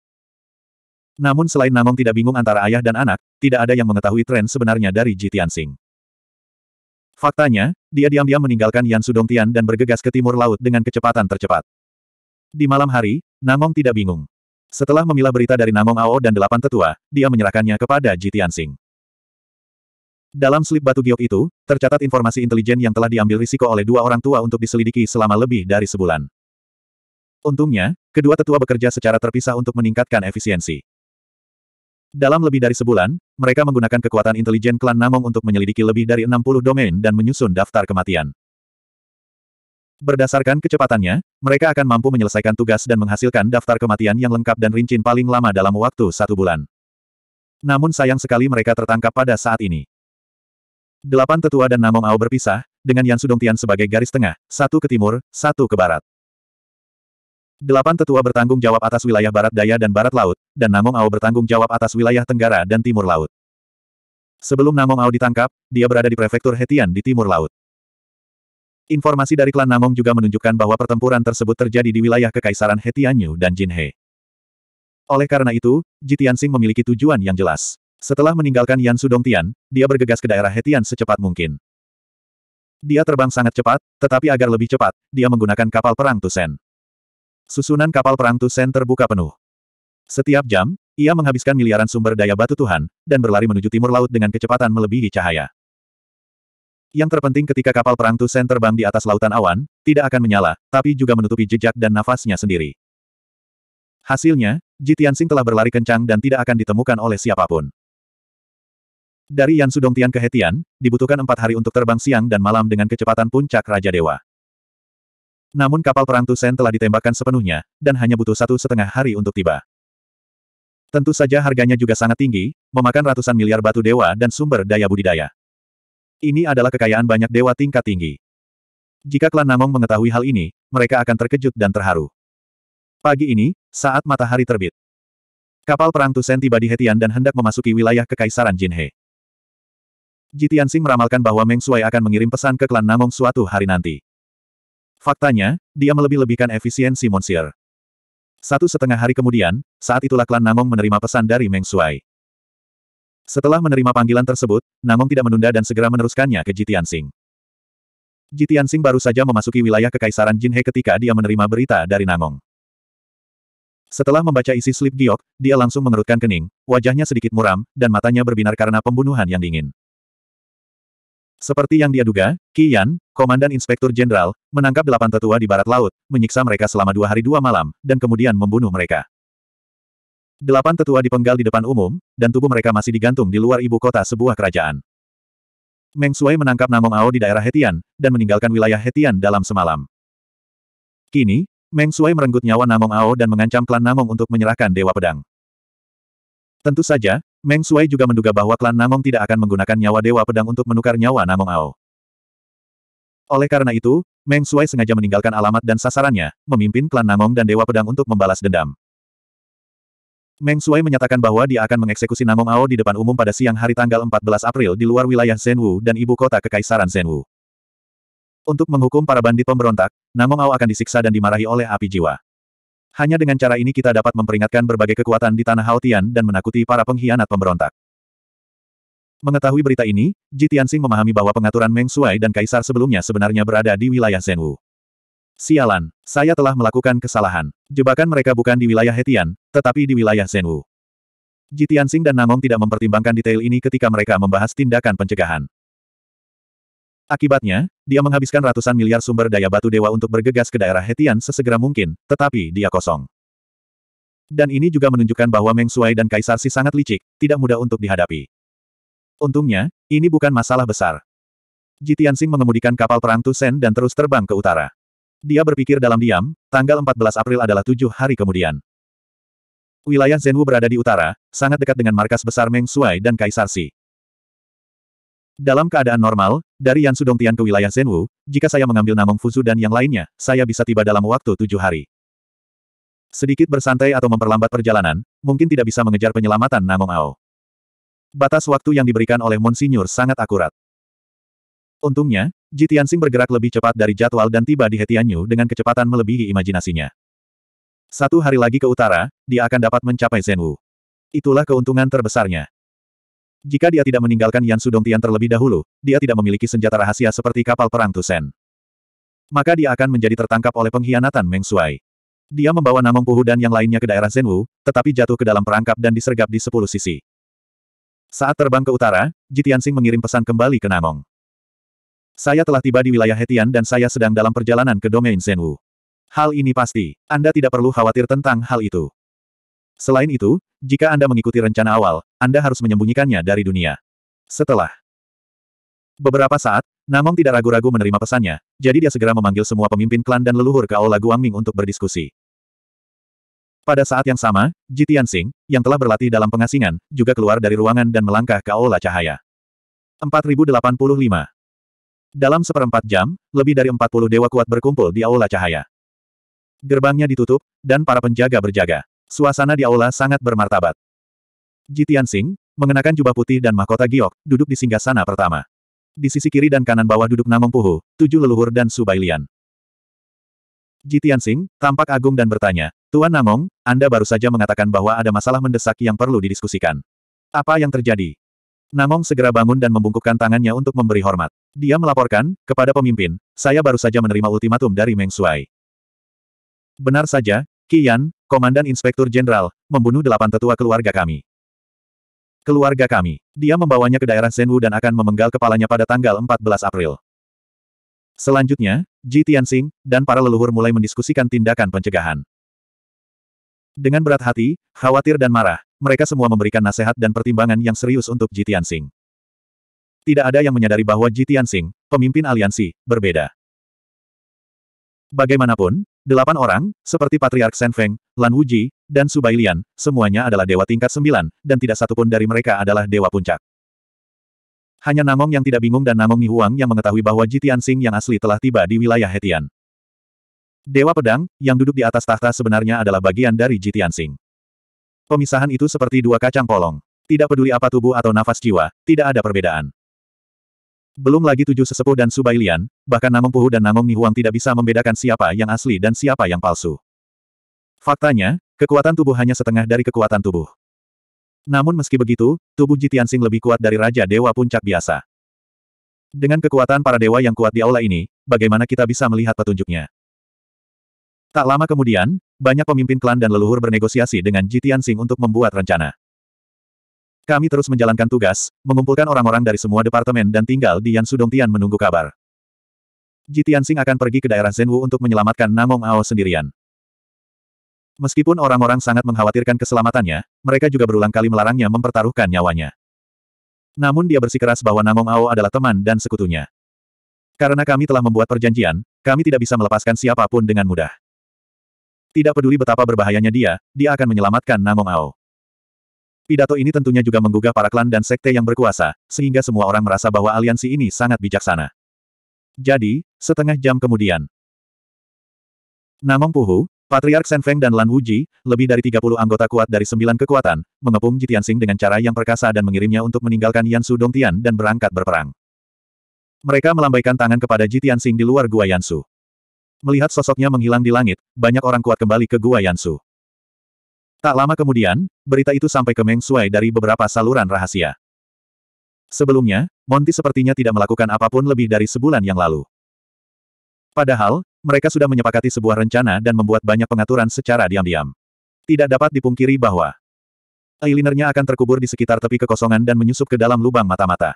Namun selain Namong tidak bingung antara ayah dan anak, tidak ada yang mengetahui tren sebenarnya dari Ji Tianxing. Faktanya, dia diam-diam meninggalkan Yan Sudong Tian dan bergegas ke timur laut dengan kecepatan tercepat. Di malam hari, Namong tidak bingung. Setelah memilah berita dari Namong Ao dan delapan tetua, dia menyerahkannya kepada Ji Tianxing. Dalam slip batu giok itu, tercatat informasi intelijen yang telah diambil risiko oleh dua orang tua untuk diselidiki selama lebih dari sebulan. Untungnya, kedua tetua bekerja secara terpisah untuk meningkatkan efisiensi. Dalam lebih dari sebulan, mereka menggunakan kekuatan intelijen klan Namong untuk menyelidiki lebih dari 60 domain dan menyusun daftar kematian. Berdasarkan kecepatannya, mereka akan mampu menyelesaikan tugas dan menghasilkan daftar kematian yang lengkap dan rincin paling lama dalam waktu satu bulan. Namun sayang sekali mereka tertangkap pada saat ini. Delapan tetua dan Namong Ao berpisah, dengan Yan Sudongtian sebagai garis tengah, satu ke timur, satu ke barat. Delapan tetua bertanggung jawab atas wilayah barat daya dan barat laut, dan Namong Ao bertanggung jawab atas wilayah tenggara dan timur laut. Sebelum Namong Ao ditangkap, dia berada di prefektur Hetian di timur laut. Informasi dari klan Namong juga menunjukkan bahwa pertempuran tersebut terjadi di wilayah Kekaisaran Hetianyu dan Jinhe. Oleh karena itu, Jitiansing memiliki tujuan yang jelas. Setelah meninggalkan Yan Tian, dia bergegas ke daerah Hetian secepat mungkin. Dia terbang sangat cepat, tetapi agar lebih cepat, dia menggunakan kapal perang Tusen. Susunan kapal perang Tusen terbuka penuh. Setiap jam, ia menghabiskan miliaran sumber daya batu Tuhan, dan berlari menuju timur laut dengan kecepatan melebihi cahaya. Yang terpenting ketika kapal perang Tusen terbang di atas lautan awan, tidak akan menyala, tapi juga menutupi jejak dan nafasnya sendiri. Hasilnya, Jitiansing telah berlari kencang dan tidak akan ditemukan oleh siapapun. Dari Yan Sudongtian ke Hetian, dibutuhkan empat hari untuk terbang siang dan malam dengan kecepatan puncak Raja Dewa. Namun kapal perang Tusen telah ditembakkan sepenuhnya, dan hanya butuh satu setengah hari untuk tiba. Tentu saja harganya juga sangat tinggi, memakan ratusan miliar batu dewa dan sumber daya budidaya. Ini adalah kekayaan banyak dewa tingkat tinggi. Jika klan Nangong mengetahui hal ini, mereka akan terkejut dan terharu. Pagi ini, saat matahari terbit, kapal perang Tusen tiba di Hetian dan hendak memasuki wilayah Kekaisaran Jinhe. Jitiansing meramalkan bahwa Meng Shuai akan mengirim pesan ke klan Namong suatu hari nanti. Faktanya, dia melebih-lebihkan efisiensi Monsir. Satu setengah hari kemudian, saat itulah klan Namong menerima pesan dari Meng Shuai. Setelah menerima panggilan tersebut, Namong tidak menunda dan segera meneruskannya ke Jitiansing. Jitiansing baru saja memasuki wilayah kekaisaran Jinhe ketika dia menerima berita dari Namong. Setelah membaca isi slip giok, dia langsung mengerutkan kening, wajahnya sedikit muram, dan matanya berbinar karena pembunuhan yang dingin. Seperti yang dia duga, Qian, Komandan Inspektur Jenderal, menangkap delapan tetua di barat laut, menyiksa mereka selama dua hari dua malam, dan kemudian membunuh mereka. Delapan tetua dipenggal di depan umum, dan tubuh mereka masih digantung di luar ibu kota sebuah kerajaan. Meng Shui menangkap Namong Ao di daerah Hetian, dan meninggalkan wilayah Hetian dalam semalam. Kini, Meng Shui merenggut nyawa Namong Ao dan mengancam klan Namong untuk menyerahkan Dewa Pedang. Tentu saja, Meng Shui juga menduga bahwa klan Namong tidak akan menggunakan nyawa Dewa Pedang untuk menukar nyawa Namong Ao. Oleh karena itu, Meng Shui sengaja meninggalkan alamat dan sasarannya, memimpin klan Namong dan Dewa Pedang untuk membalas dendam. Meng Shui menyatakan bahwa dia akan mengeksekusi Namong Ao di depan umum pada siang hari tanggal 14 April di luar wilayah Zhenwu dan ibu kota Kekaisaran Zhenwu. Untuk menghukum para bandit pemberontak, Namong Ao akan disiksa dan dimarahi oleh api jiwa. Hanya dengan cara ini kita dapat memperingatkan berbagai kekuatan di tanah Haotian dan menakuti para pengkhianat pemberontak. Mengetahui berita ini, Ji memahami bahwa pengaturan Meng Shuai dan Kaisar sebelumnya sebenarnya berada di wilayah Zhenwu. Sialan, saya telah melakukan kesalahan. Jebakan mereka bukan di wilayah Hetian, tetapi di wilayah Zhenwu. Ji dan Nangong tidak mempertimbangkan detail ini ketika mereka membahas tindakan pencegahan. Akibatnya, dia menghabiskan ratusan miliar sumber daya batu dewa untuk bergegas ke daerah Hetian sesegera mungkin, tetapi dia kosong. Dan ini juga menunjukkan bahwa Meng Shuai dan Kaisar Si sangat licik, tidak mudah untuk dihadapi. Untungnya, ini bukan masalah besar. Tianxing mengemudikan kapal perang Tusen dan terus terbang ke utara. Dia berpikir dalam diam, tanggal 14 April adalah tujuh hari kemudian. Wilayah Zhenwu berada di utara, sangat dekat dengan markas besar Meng Shuai dan Kaisar Si. Dalam keadaan normal, dari Yan Sudongtian ke wilayah Zhenwu, jika saya mengambil Namong Fuzu dan yang lainnya, saya bisa tiba dalam waktu tujuh hari. Sedikit bersantai atau memperlambat perjalanan, mungkin tidak bisa mengejar penyelamatan Namong Ao. Batas waktu yang diberikan oleh Monsinyur sangat akurat. Untungnya, Jitiansing bergerak lebih cepat dari jadwal dan tiba di Hetianyu dengan kecepatan melebihi imajinasinya. Satu hari lagi ke utara, dia akan dapat mencapai Zhenwu. Itulah keuntungan terbesarnya. Jika dia tidak meninggalkan Yan Su Sudongtian terlebih dahulu, dia tidak memiliki senjata rahasia seperti kapal perang Tusen. Maka dia akan menjadi tertangkap oleh pengkhianatan Meng Shuai. Dia membawa Namong Puhu dan yang lainnya ke daerah Zhenwu, tetapi jatuh ke dalam perangkap dan disergap di sepuluh sisi. Saat terbang ke utara, Jitiansing mengirim pesan kembali ke Namong. Saya telah tiba di wilayah Hetian dan saya sedang dalam perjalanan ke domain Zhenwu. Hal ini pasti. Anda tidak perlu khawatir tentang hal itu. Selain itu, jika Anda mengikuti rencana awal, Anda harus menyembunyikannya dari dunia. Setelah beberapa saat, Namong tidak ragu-ragu menerima pesannya, jadi dia segera memanggil semua pemimpin klan dan leluhur ke Aula Guangming untuk berdiskusi. Pada saat yang sama, Ji Tianxing, yang telah berlatih dalam pengasingan, juga keluar dari ruangan dan melangkah ke Aula Cahaya. 4085 Dalam seperempat jam, lebih dari 40 dewa kuat berkumpul di Aula Cahaya. Gerbangnya ditutup, dan para penjaga berjaga. Suasana di aula sangat bermartabat. Ji Tianxing, mengenakan jubah putih dan mahkota giok, duduk di singgah sana pertama. Di sisi kiri dan kanan bawah duduk Namong Puhu, tujuh leluhur dan Subailian. Ji Tianxing, tampak agung dan bertanya, Tuan Namong, Anda baru saja mengatakan bahwa ada masalah mendesak yang perlu didiskusikan. Apa yang terjadi? Namong segera bangun dan membungkukkan tangannya untuk memberi hormat. Dia melaporkan, kepada pemimpin, saya baru saja menerima ultimatum dari Meng Shuai. Benar saja, Kian, Komandan Inspektur Jenderal, membunuh delapan tetua keluarga kami. Keluarga kami. Dia membawanya ke daerah Zenwu dan akan memenggal kepalanya pada tanggal 14 April. Selanjutnya, Ji Tianxing, dan para leluhur mulai mendiskusikan tindakan pencegahan. Dengan berat hati, khawatir dan marah, mereka semua memberikan nasihat dan pertimbangan yang serius untuk Ji Tianxing. Tidak ada yang menyadari bahwa Ji Tianxing, pemimpin aliansi, berbeda. Bagaimanapun, Delapan orang, seperti Patriark Senfeng, Lan Wuji, dan Subailian, semuanya adalah dewa tingkat sembilan, dan tidak satupun dari mereka adalah dewa puncak. Hanya Namong yang tidak bingung dan Namong Nihuang yang mengetahui bahwa Jitian Sing yang asli telah tiba di wilayah Hetian. Dewa Pedang, yang duduk di atas tahta sebenarnya adalah bagian dari Jitian Sing. Pemisahan itu seperti dua kacang polong. Tidak peduli apa tubuh atau nafas jiwa, tidak ada perbedaan. Belum lagi tujuh sesepuh dan Subailian, bahkan Namong Puhu dan Namong Nihuang tidak bisa membedakan siapa yang asli dan siapa yang palsu. Faktanya, kekuatan tubuh hanya setengah dari kekuatan tubuh. Namun meski begitu, tubuh Jitiansing lebih kuat dari Raja Dewa Puncak biasa. Dengan kekuatan para dewa yang kuat di aula ini, bagaimana kita bisa melihat petunjuknya? Tak lama kemudian, banyak pemimpin klan dan leluhur bernegosiasi dengan Jitiansing untuk membuat rencana. Kami terus menjalankan tugas, mengumpulkan orang-orang dari semua departemen dan tinggal di Yan Tian menunggu kabar. Ji Sing akan pergi ke daerah Zhenwu untuk menyelamatkan Namong Ao sendirian. Meskipun orang-orang sangat mengkhawatirkan keselamatannya, mereka juga berulang kali melarangnya mempertaruhkan nyawanya. Namun dia bersikeras bahwa Namong Ao adalah teman dan sekutunya. Karena kami telah membuat perjanjian, kami tidak bisa melepaskan siapapun dengan mudah. Tidak peduli betapa berbahayanya dia, dia akan menyelamatkan Namong Ao. Pidato ini tentunya juga menggugah para klan dan sekte yang berkuasa, sehingga semua orang merasa bahwa aliansi ini sangat bijaksana. Jadi, setengah jam kemudian. Namong Puhu, Patriark Senfeng dan Lan Wuji, lebih dari 30 anggota kuat dari sembilan kekuatan, mengepung Sing dengan cara yang perkasa dan mengirimnya untuk meninggalkan Yansu Dongtian dan berangkat berperang. Mereka melambaikan tangan kepada Sing di luar Gua Yansu. Melihat sosoknya menghilang di langit, banyak orang kuat kembali ke Gua Yansu. Tak lama kemudian, berita itu sampai ke Meng Shui dari beberapa saluran rahasia. Sebelumnya, Monty sepertinya tidak melakukan apapun lebih dari sebulan yang lalu. Padahal, mereka sudah menyepakati sebuah rencana dan membuat banyak pengaturan secara diam-diam. Tidak dapat dipungkiri bahwa eyelinernya akan terkubur di sekitar tepi kekosongan dan menyusup ke dalam lubang mata-mata.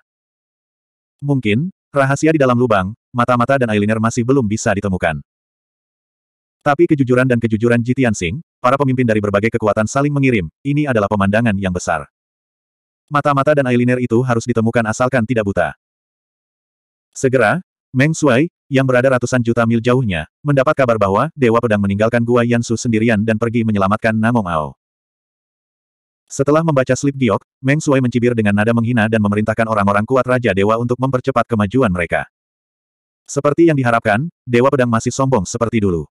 Mungkin, rahasia di dalam lubang, mata-mata dan eyeliner masih belum bisa ditemukan. Tapi kejujuran dan kejujuran Jitian Singh? Para pemimpin dari berbagai kekuatan saling mengirim, ini adalah pemandangan yang besar. Mata-mata dan eyeliner itu harus ditemukan asalkan tidak buta. Segera, Meng Shui, yang berada ratusan juta mil jauhnya, mendapat kabar bahwa Dewa Pedang meninggalkan Gua Yansu sendirian dan pergi menyelamatkan Namong Ao. Setelah membaca slip giok, Meng Shui mencibir dengan nada menghina dan memerintahkan orang-orang kuat Raja Dewa untuk mempercepat kemajuan mereka. Seperti yang diharapkan, Dewa Pedang masih sombong seperti dulu.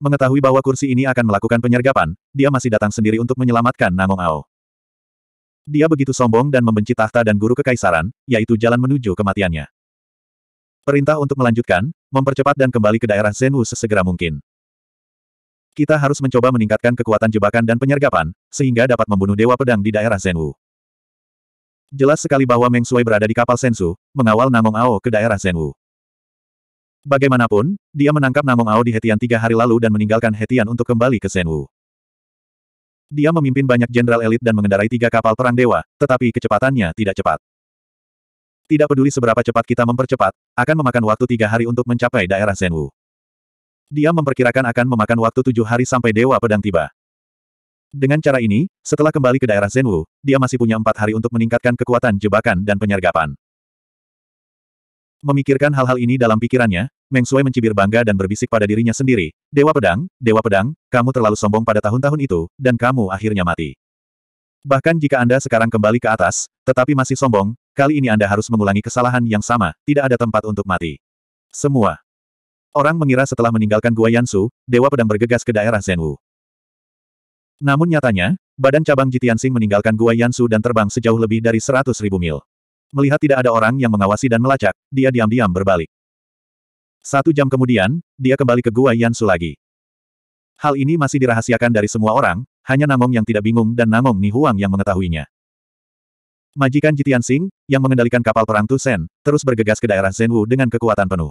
Mengetahui bahwa kursi ini akan melakukan penyergapan, dia masih datang sendiri untuk menyelamatkan Nangong Ao. Dia begitu sombong dan membenci tahta dan guru kekaisaran, yaitu jalan menuju kematiannya. Perintah untuk melanjutkan, mempercepat dan kembali ke daerah Zenwu sesegera mungkin. Kita harus mencoba meningkatkan kekuatan jebakan dan penyergapan, sehingga dapat membunuh Dewa Pedang di daerah Zenwu. Jelas sekali bahwa Meng Sui berada di kapal Sensu, mengawal Nangong Ao ke daerah Zenwu. Bagaimanapun, dia menangkap Namong Ao di Hetian tiga hari lalu dan meninggalkan Hetian untuk kembali ke Senwu. Dia memimpin banyak jenderal elit dan mengendarai tiga kapal perang dewa, tetapi kecepatannya tidak cepat. Tidak peduli seberapa cepat kita mempercepat, akan memakan waktu tiga hari untuk mencapai daerah Senwu. Dia memperkirakan akan memakan waktu tujuh hari sampai Dewa Pedang tiba. Dengan cara ini, setelah kembali ke daerah Senwu, dia masih punya empat hari untuk meningkatkan kekuatan jebakan dan penyergapan. Memikirkan hal-hal ini dalam pikirannya, Meng Sui mencibir bangga dan berbisik pada dirinya sendiri, Dewa Pedang, Dewa Pedang, kamu terlalu sombong pada tahun-tahun itu, dan kamu akhirnya mati. Bahkan jika Anda sekarang kembali ke atas, tetapi masih sombong, kali ini Anda harus mengulangi kesalahan yang sama, tidak ada tempat untuk mati. Semua. Orang mengira setelah meninggalkan Gua Yansu, Dewa Pedang bergegas ke daerah Zhenwu. Namun nyatanya, badan cabang Jitiansing meninggalkan Gua Yansu dan terbang sejauh lebih dari 100.000 mil. Melihat tidak ada orang yang mengawasi dan melacak, dia diam-diam berbalik. Satu jam kemudian, dia kembali ke gua Yansu lagi. Hal ini masih dirahasiakan dari semua orang, hanya Namong yang tidak bingung dan Namong Huang yang mengetahuinya. Majikan Jitian Sing, yang mengendalikan kapal perang Tusen, terus bergegas ke daerah Zhenwu dengan kekuatan penuh.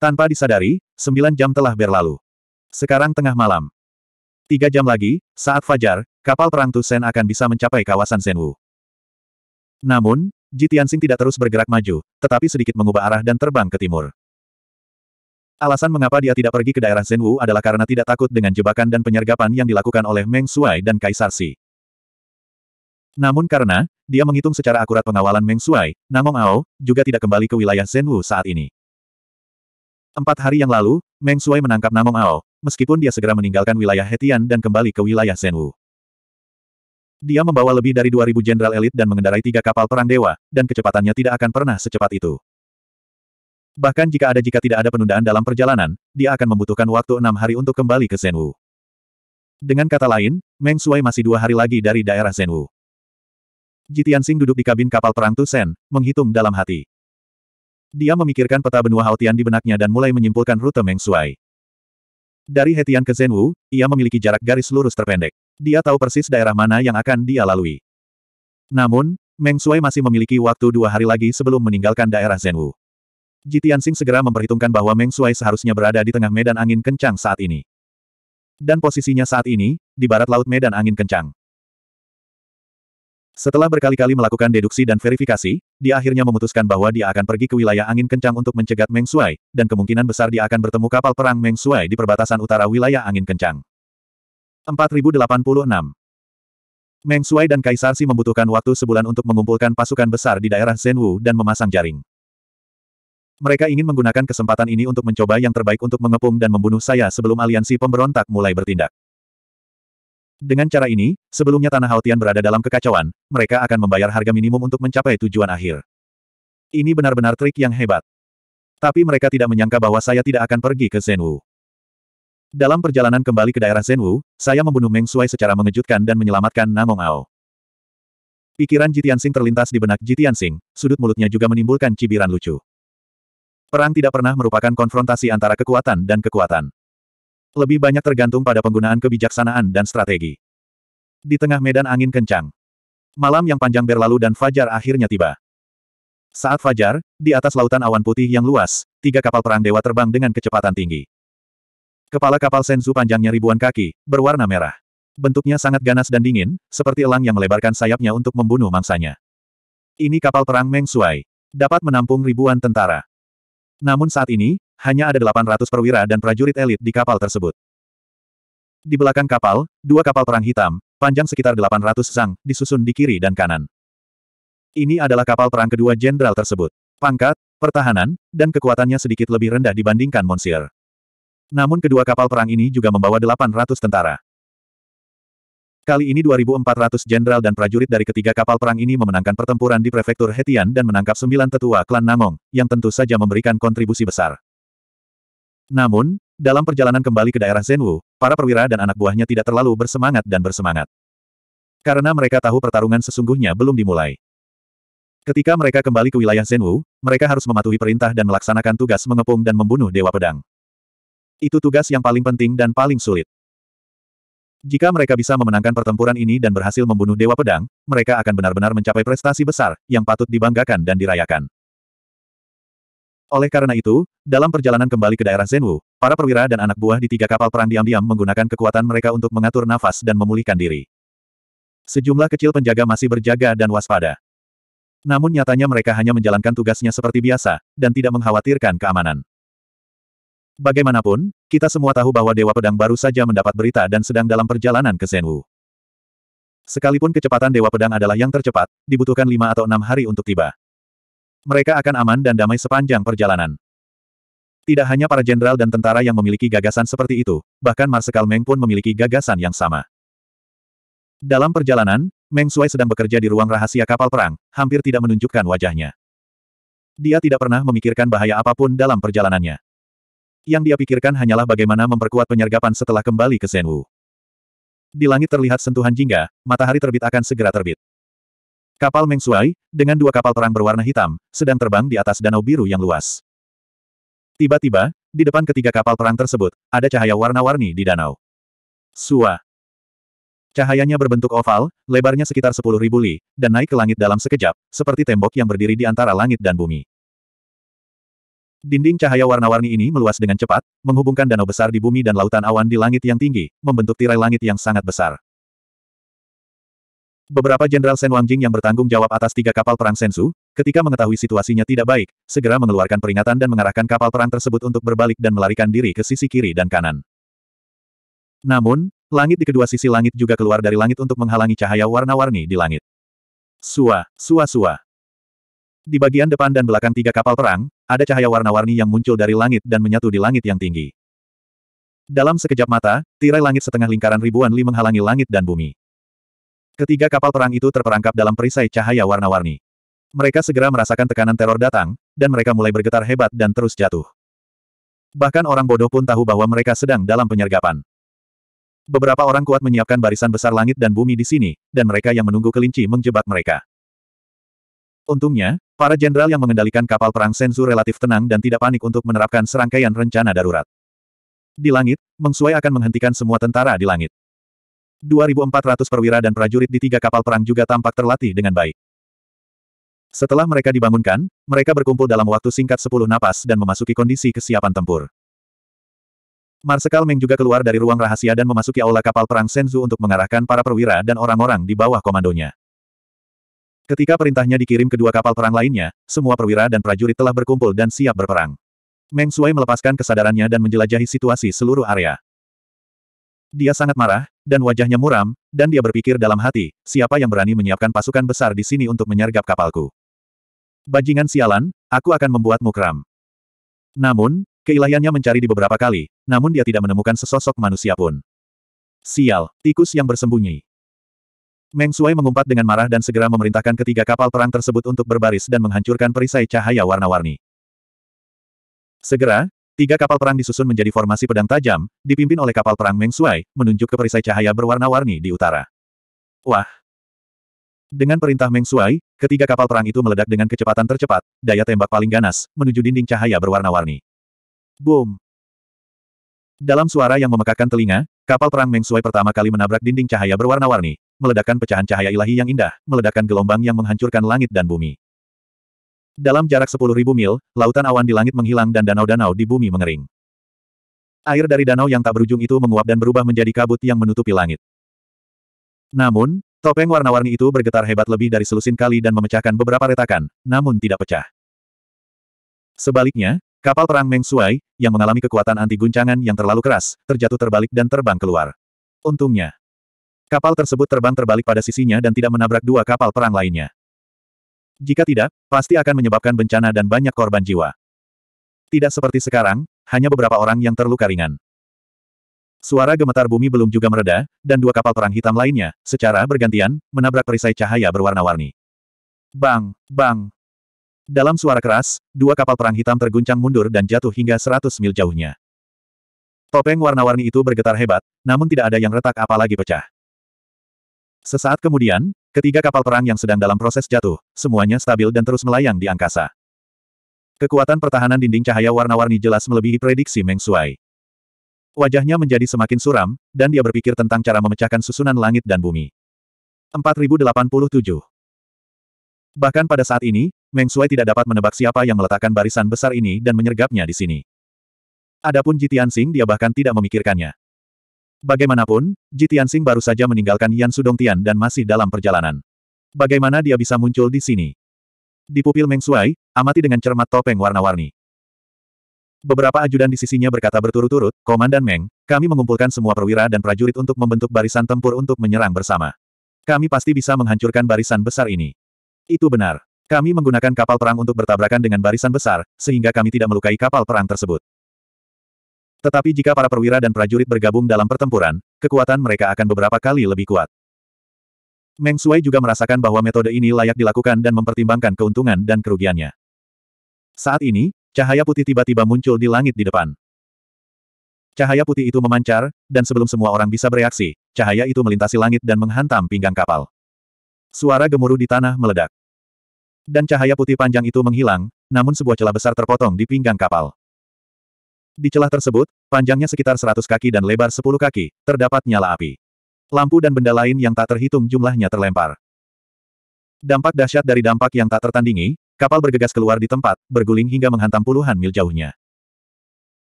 Tanpa disadari, sembilan jam telah berlalu. Sekarang tengah malam. Tiga jam lagi, saat fajar, kapal perang Tusen akan bisa mencapai kawasan Zhenwu. Namun, Jitiansing tidak terus bergerak maju, tetapi sedikit mengubah arah dan terbang ke timur. Alasan mengapa dia tidak pergi ke daerah Zhenwu adalah karena tidak takut dengan jebakan dan penyergapan yang dilakukan oleh Meng Suai dan Kaisar Si. Namun karena, dia menghitung secara akurat pengawalan Meng Suai, Namong Ao, juga tidak kembali ke wilayah Zhenwu saat ini. Empat hari yang lalu, Meng Suai menangkap Namong Ao, meskipun dia segera meninggalkan wilayah Hetian dan kembali ke wilayah Zhenwu. Dia membawa lebih dari 2.000 jenderal elit dan mengendarai tiga kapal perang dewa, dan kecepatannya tidak akan pernah secepat itu. Bahkan jika ada jika tidak ada penundaan dalam perjalanan, dia akan membutuhkan waktu enam hari untuk kembali ke Zenwu. Dengan kata lain, Meng Shuai masih dua hari lagi dari daerah Zhenwu. Jitiansing duduk di kabin kapal perang Tusen, menghitung dalam hati. Dia memikirkan peta benua Haotian di benaknya dan mulai menyimpulkan rute Meng Shuai. Dari Hetian ke Zenwu, ia memiliki jarak garis lurus terpendek. Dia tahu persis daerah mana yang akan dia lalui. Namun, Meng Shui masih memiliki waktu dua hari lagi sebelum meninggalkan daerah Zhenwu. Ji Tianxing segera memperhitungkan bahwa Meng Shui seharusnya berada di tengah medan angin kencang saat ini. Dan posisinya saat ini, di barat laut medan angin kencang. Setelah berkali-kali melakukan deduksi dan verifikasi, dia akhirnya memutuskan bahwa dia akan pergi ke wilayah angin kencang untuk mencegat Meng Shui, dan kemungkinan besar dia akan bertemu kapal perang Meng Shui di perbatasan utara wilayah angin kencang. 4086. Meng Shuai dan Kaisar Si membutuhkan waktu sebulan untuk mengumpulkan pasukan besar di daerah Zhenwu dan memasang jaring. Mereka ingin menggunakan kesempatan ini untuk mencoba yang terbaik untuk mengepung dan membunuh saya sebelum aliansi pemberontak mulai bertindak. Dengan cara ini, sebelumnya Tanah Hautian berada dalam kekacauan, mereka akan membayar harga minimum untuk mencapai tujuan akhir. Ini benar-benar trik yang hebat. Tapi mereka tidak menyangka bahwa saya tidak akan pergi ke Zhenwu. Dalam perjalanan kembali ke daerah Zenwu, saya membunuh Meng Shuai secara mengejutkan dan menyelamatkan Namong Ao. Pikiran Jitian Sing terlintas di benak Jitian Sing, sudut mulutnya juga menimbulkan cibiran lucu. Perang tidak pernah merupakan konfrontasi antara kekuatan dan kekuatan. Lebih banyak tergantung pada penggunaan kebijaksanaan dan strategi. Di tengah medan angin kencang. Malam yang panjang berlalu dan Fajar akhirnya tiba. Saat Fajar, di atas lautan awan putih yang luas, tiga kapal perang dewa terbang dengan kecepatan tinggi. Kepala kapal Senzu panjangnya ribuan kaki, berwarna merah. Bentuknya sangat ganas dan dingin, seperti elang yang melebarkan sayapnya untuk membunuh mangsanya. Ini kapal perang Meng Shui. Dapat menampung ribuan tentara. Namun saat ini, hanya ada 800 perwira dan prajurit elit di kapal tersebut. Di belakang kapal, dua kapal perang hitam, panjang sekitar 800 sang, disusun di kiri dan kanan. Ini adalah kapal perang kedua jenderal tersebut. Pangkat, pertahanan, dan kekuatannya sedikit lebih rendah dibandingkan Monsieur. Namun kedua kapal perang ini juga membawa 800 tentara. Kali ini 2.400 jenderal dan prajurit dari ketiga kapal perang ini memenangkan pertempuran di prefektur Hetian dan menangkap sembilan tetua klan Namong, yang tentu saja memberikan kontribusi besar. Namun, dalam perjalanan kembali ke daerah Zenwu, para perwira dan anak buahnya tidak terlalu bersemangat dan bersemangat. Karena mereka tahu pertarungan sesungguhnya belum dimulai. Ketika mereka kembali ke wilayah Zenwu, mereka harus mematuhi perintah dan melaksanakan tugas mengepung dan membunuh Dewa Pedang. Itu tugas yang paling penting dan paling sulit. Jika mereka bisa memenangkan pertempuran ini dan berhasil membunuh Dewa Pedang, mereka akan benar-benar mencapai prestasi besar, yang patut dibanggakan dan dirayakan. Oleh karena itu, dalam perjalanan kembali ke daerah Zenwu, para perwira dan anak buah di tiga kapal perang diam-diam menggunakan kekuatan mereka untuk mengatur nafas dan memulihkan diri. Sejumlah kecil penjaga masih berjaga dan waspada. Namun nyatanya mereka hanya menjalankan tugasnya seperti biasa, dan tidak mengkhawatirkan keamanan. Bagaimanapun, kita semua tahu bahwa Dewa Pedang baru saja mendapat berita dan sedang dalam perjalanan ke Senwu. Sekalipun kecepatan Dewa Pedang adalah yang tercepat, dibutuhkan lima atau enam hari untuk tiba. Mereka akan aman dan damai sepanjang perjalanan. Tidak hanya para jenderal dan tentara yang memiliki gagasan seperti itu, bahkan Marsekal Meng pun memiliki gagasan yang sama. Dalam perjalanan, Meng Sui sedang bekerja di ruang rahasia kapal perang, hampir tidak menunjukkan wajahnya. Dia tidak pernah memikirkan bahaya apapun dalam perjalanannya. Yang dia pikirkan hanyalah bagaimana memperkuat penyergapan setelah kembali ke Zenwu. Di langit terlihat sentuhan jingga, matahari terbit akan segera terbit. Kapal Meng Shui, dengan dua kapal perang berwarna hitam, sedang terbang di atas danau biru yang luas. Tiba-tiba, di depan ketiga kapal perang tersebut, ada cahaya warna-warni di danau. Sua. Cahayanya berbentuk oval, lebarnya sekitar 10.000 li, dan naik ke langit dalam sekejap, seperti tembok yang berdiri di antara langit dan bumi. Dinding cahaya warna-warni ini meluas dengan cepat, menghubungkan danau besar di bumi dan lautan awan di langit yang tinggi, membentuk tirai langit yang sangat besar. Beberapa Jenderal Sen Wangjing yang bertanggung jawab atas tiga kapal perang Sensu, ketika mengetahui situasinya tidak baik, segera mengeluarkan peringatan dan mengarahkan kapal perang tersebut untuk berbalik dan melarikan diri ke sisi kiri dan kanan. Namun, langit di kedua sisi langit juga keluar dari langit untuk menghalangi cahaya warna-warni di langit. Sua, sua sua. Di bagian depan dan belakang tiga kapal perang, ada cahaya warna-warni yang muncul dari langit dan menyatu di langit yang tinggi. Dalam sekejap mata, tirai langit setengah lingkaran ribuan li menghalangi langit dan bumi. Ketiga kapal perang itu terperangkap dalam perisai cahaya warna-warni. Mereka segera merasakan tekanan teror datang, dan mereka mulai bergetar hebat dan terus jatuh. Bahkan orang bodoh pun tahu bahwa mereka sedang dalam penyergapan. Beberapa orang kuat menyiapkan barisan besar langit dan bumi di sini, dan mereka yang menunggu kelinci menjebak mereka. Untungnya, para jenderal yang mengendalikan kapal perang Senzu relatif tenang dan tidak panik untuk menerapkan serangkaian rencana darurat. Di langit, Mengsuai akan menghentikan semua tentara di langit. 2.400 perwira dan prajurit di tiga kapal perang juga tampak terlatih dengan baik. Setelah mereka dibangunkan, mereka berkumpul dalam waktu singkat 10 napas dan memasuki kondisi kesiapan tempur. Marsekal Meng juga keluar dari ruang rahasia dan memasuki aula kapal perang Senzu untuk mengarahkan para perwira dan orang-orang di bawah komandonya. Ketika perintahnya dikirim kedua kapal perang lainnya, semua perwira dan prajurit telah berkumpul dan siap berperang. Meng melepaskan kesadarannya dan menjelajahi situasi seluruh area. Dia sangat marah, dan wajahnya muram, dan dia berpikir dalam hati, siapa yang berani menyiapkan pasukan besar di sini untuk menyergap kapalku. Bajingan sialan, aku akan membuatmu kram. Namun, keilahiannya mencari di beberapa kali, namun dia tidak menemukan sesosok manusia pun. Sial, tikus yang bersembunyi. Meng Shui mengumpat dengan marah dan segera memerintahkan ketiga kapal perang tersebut untuk berbaris dan menghancurkan perisai cahaya warna-warni. Segera, tiga kapal perang disusun menjadi formasi pedang tajam, dipimpin oleh kapal perang Meng Shui, menunjuk ke perisai cahaya berwarna-warni di utara. Wah! Dengan perintah Meng Shui, ketiga kapal perang itu meledak dengan kecepatan tercepat, daya tembak paling ganas, menuju dinding cahaya berwarna-warni. Boom! Dalam suara yang memekakkan telinga, kapal perang Meng Shui pertama kali menabrak dinding cahaya berwarna-warni, Meledakan pecahan cahaya ilahi yang indah, meledakan gelombang yang menghancurkan langit dan bumi. Dalam jarak 10.000 mil, lautan awan di langit menghilang dan danau-danau di bumi mengering. Air dari danau yang tak berujung itu menguap dan berubah menjadi kabut yang menutupi langit. Namun, topeng warna-warni itu bergetar hebat lebih dari selusin kali dan memecahkan beberapa retakan, namun tidak pecah. Sebaliknya, kapal perang Meng Shuai, yang mengalami kekuatan anti guncangan yang terlalu keras, terjatuh terbalik dan terbang keluar. Untungnya, Kapal tersebut terbang terbalik pada sisinya dan tidak menabrak dua kapal perang lainnya. Jika tidak, pasti akan menyebabkan bencana dan banyak korban jiwa. Tidak seperti sekarang, hanya beberapa orang yang terluka ringan. Suara gemetar bumi belum juga mereda, dan dua kapal perang hitam lainnya, secara bergantian, menabrak perisai cahaya berwarna-warni. Bang! Bang! Dalam suara keras, dua kapal perang hitam terguncang mundur dan jatuh hingga 100 mil jauhnya. Topeng warna-warni itu bergetar hebat, namun tidak ada yang retak apalagi pecah. Sesaat kemudian, ketiga kapal perang yang sedang dalam proses jatuh, semuanya stabil dan terus melayang di angkasa. Kekuatan pertahanan dinding cahaya warna-warni jelas melebihi prediksi Meng Shuai. Wajahnya menjadi semakin suram, dan dia berpikir tentang cara memecahkan susunan langit dan bumi. 4087 Bahkan pada saat ini, Meng Shuai tidak dapat menebak siapa yang meletakkan barisan besar ini dan menyergapnya di sini. Adapun Jitian Sing dia bahkan tidak memikirkannya. Bagaimanapun, Ji Tianxing baru saja meninggalkan Yan Sudongtian dan masih dalam perjalanan. Bagaimana dia bisa muncul di sini? Di pupil Meng Shuai, amati dengan cermat topeng warna-warni. Beberapa ajudan di sisinya berkata berturut-turut, Komandan Meng, kami mengumpulkan semua perwira dan prajurit untuk membentuk barisan tempur untuk menyerang bersama. Kami pasti bisa menghancurkan barisan besar ini. Itu benar. Kami menggunakan kapal perang untuk bertabrakan dengan barisan besar, sehingga kami tidak melukai kapal perang tersebut. Tetapi jika para perwira dan prajurit bergabung dalam pertempuran, kekuatan mereka akan beberapa kali lebih kuat. Meng Shui juga merasakan bahwa metode ini layak dilakukan dan mempertimbangkan keuntungan dan kerugiannya. Saat ini, cahaya putih tiba-tiba muncul di langit di depan. Cahaya putih itu memancar, dan sebelum semua orang bisa bereaksi, cahaya itu melintasi langit dan menghantam pinggang kapal. Suara gemuruh di tanah meledak. Dan cahaya putih panjang itu menghilang, namun sebuah celah besar terpotong di pinggang kapal. Di celah tersebut, panjangnya sekitar 100 kaki dan lebar 10 kaki, terdapat nyala api. Lampu dan benda lain yang tak terhitung jumlahnya terlempar. Dampak dahsyat dari dampak yang tak tertandingi, kapal bergegas keluar di tempat, berguling hingga menghantam puluhan mil jauhnya.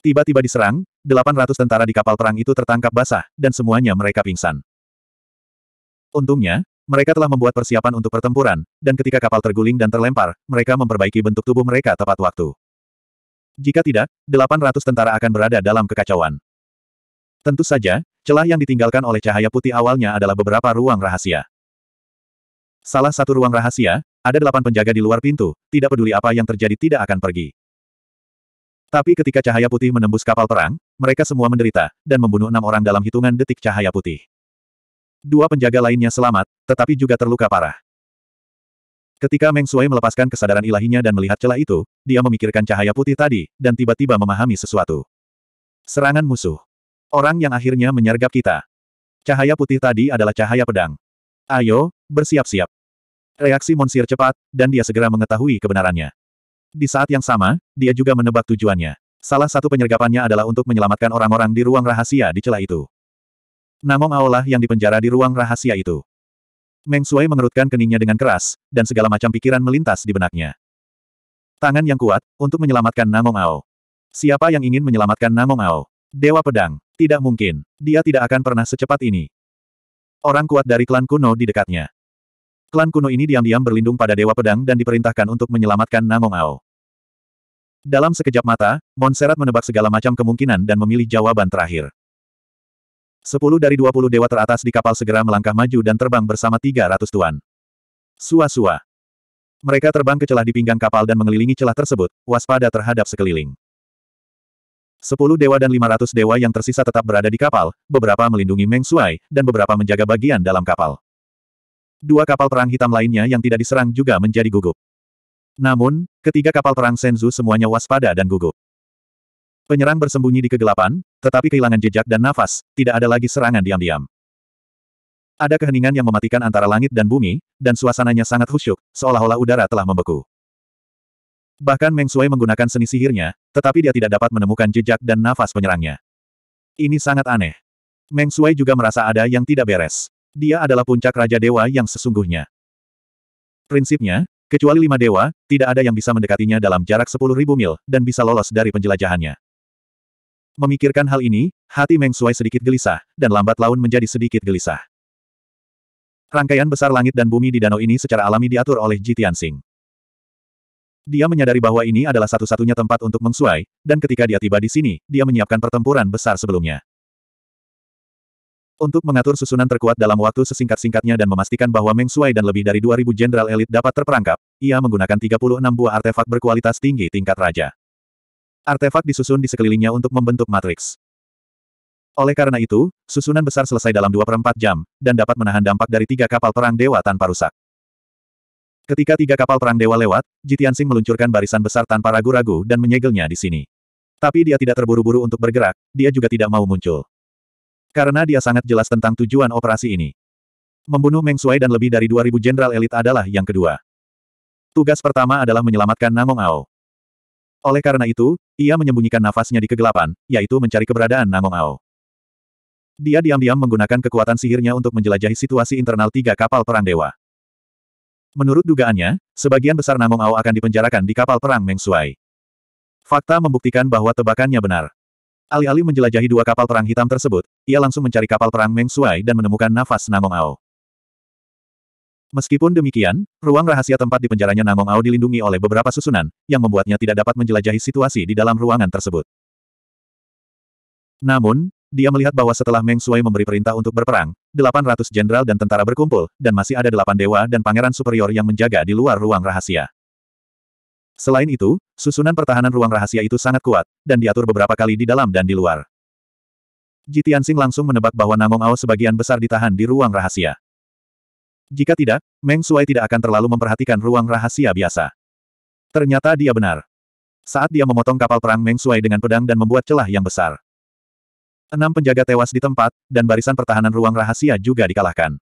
Tiba-tiba diserang, 800 tentara di kapal perang itu tertangkap basah, dan semuanya mereka pingsan. Untungnya, mereka telah membuat persiapan untuk pertempuran, dan ketika kapal terguling dan terlempar, mereka memperbaiki bentuk tubuh mereka tepat waktu. Jika tidak, 800 tentara akan berada dalam kekacauan. Tentu saja, celah yang ditinggalkan oleh cahaya putih awalnya adalah beberapa ruang rahasia. Salah satu ruang rahasia, ada delapan penjaga di luar pintu, tidak peduli apa yang terjadi tidak akan pergi. Tapi ketika cahaya putih menembus kapal perang, mereka semua menderita, dan membunuh enam orang dalam hitungan detik cahaya putih. Dua penjaga lainnya selamat, tetapi juga terluka parah. Ketika Meng Sui melepaskan kesadaran ilahinya dan melihat celah itu, dia memikirkan cahaya putih tadi, dan tiba-tiba memahami sesuatu. Serangan musuh. Orang yang akhirnya menyergap kita. Cahaya putih tadi adalah cahaya pedang. Ayo, bersiap-siap. Reaksi Monsir cepat, dan dia segera mengetahui kebenarannya. Di saat yang sama, dia juga menebak tujuannya. Salah satu penyergapannya adalah untuk menyelamatkan orang-orang di ruang rahasia di celah itu. Namong Aolah yang dipenjara di ruang rahasia itu. Meng Sui mengerutkan keningnya dengan keras, dan segala macam pikiran melintas di benaknya. Tangan yang kuat, untuk menyelamatkan Namong Ao. Siapa yang ingin menyelamatkan Namong Ao? Dewa Pedang. Tidak mungkin. Dia tidak akan pernah secepat ini. Orang kuat dari klan kuno di dekatnya. Klan kuno ini diam-diam berlindung pada Dewa Pedang dan diperintahkan untuk menyelamatkan Namong Ao. Dalam sekejap mata, Monserrat menebak segala macam kemungkinan dan memilih jawaban terakhir. Sepuluh dari dua puluh dewa teratas di kapal segera melangkah maju dan terbang bersama tiga ratus tuan. Sua-sua. Mereka terbang ke celah di pinggang kapal dan mengelilingi celah tersebut, waspada terhadap sekeliling. Sepuluh dewa dan lima ratus dewa yang tersisa tetap berada di kapal, beberapa melindungi Meng Suai dan beberapa menjaga bagian dalam kapal. Dua kapal perang hitam lainnya yang tidak diserang juga menjadi gugup. Namun, ketiga kapal perang Senzu semuanya waspada dan gugup. Penyerang bersembunyi di kegelapan, tetapi kehilangan jejak dan nafas, tidak ada lagi serangan diam-diam. Ada keheningan yang mematikan antara langit dan bumi, dan suasananya sangat khusyuk, seolah-olah udara telah membeku. Bahkan Meng Sui menggunakan seni sihirnya, tetapi dia tidak dapat menemukan jejak dan nafas penyerangnya. Ini sangat aneh. Meng Sui juga merasa ada yang tidak beres. Dia adalah puncak Raja Dewa yang sesungguhnya. Prinsipnya, kecuali lima dewa, tidak ada yang bisa mendekatinya dalam jarak sepuluh ribu mil, dan bisa lolos dari penjelajahannya. Memikirkan hal ini, hati Meng Sui sedikit gelisah, dan lambat laun menjadi sedikit gelisah. Rangkaian besar langit dan bumi di danau ini secara alami diatur oleh Ji Tianxing. Dia menyadari bahwa ini adalah satu-satunya tempat untuk Meng Sui, dan ketika dia tiba di sini, dia menyiapkan pertempuran besar sebelumnya. Untuk mengatur susunan terkuat dalam waktu sesingkat-singkatnya dan memastikan bahwa Meng Sui dan lebih dari 2.000 jenderal elit dapat terperangkap, ia menggunakan 36 buah artefak berkualitas tinggi tingkat raja. Artefak disusun di sekelilingnya untuk membentuk matriks. Oleh karena itu, susunan besar selesai dalam 2 per 4 jam, dan dapat menahan dampak dari tiga kapal perang dewa tanpa rusak. Ketika tiga kapal perang dewa lewat, Jitian Sing meluncurkan barisan besar tanpa ragu-ragu dan menyegelnya di sini. Tapi dia tidak terburu-buru untuk bergerak, dia juga tidak mau muncul. Karena dia sangat jelas tentang tujuan operasi ini. Membunuh Meng Shui dan lebih dari 2000 jenderal elit adalah yang kedua. Tugas pertama adalah menyelamatkan Namong Ao. Oleh karena itu, ia menyembunyikan nafasnya di kegelapan, yaitu mencari keberadaan Namong Ao. Dia diam-diam menggunakan kekuatan sihirnya untuk menjelajahi situasi internal tiga kapal perang dewa. Menurut dugaannya, sebagian besar Namong Ao akan dipenjarakan di kapal perang Meng Shui. Fakta membuktikan bahwa tebakannya benar. Alih-alih menjelajahi dua kapal perang hitam tersebut, ia langsung mencari kapal perang Meng Shui dan menemukan nafas Namong Ao. Meskipun demikian, ruang rahasia tempat di penjaranya Namong Ao dilindungi oleh beberapa susunan, yang membuatnya tidak dapat menjelajahi situasi di dalam ruangan tersebut. Namun, dia melihat bahwa setelah Meng Sui memberi perintah untuk berperang, 800 jenderal dan tentara berkumpul, dan masih ada delapan dewa dan pangeran superior yang menjaga di luar ruang rahasia. Selain itu, susunan pertahanan ruang rahasia itu sangat kuat, dan diatur beberapa kali di dalam dan di luar. Jitiansing langsung menebak bahwa Namong Ao sebagian besar ditahan di ruang rahasia. Jika tidak, Meng Suai tidak akan terlalu memperhatikan ruang rahasia biasa. Ternyata dia benar. Saat dia memotong kapal perang Meng Suai dengan pedang dan membuat celah yang besar. Enam penjaga tewas di tempat, dan barisan pertahanan ruang rahasia juga dikalahkan.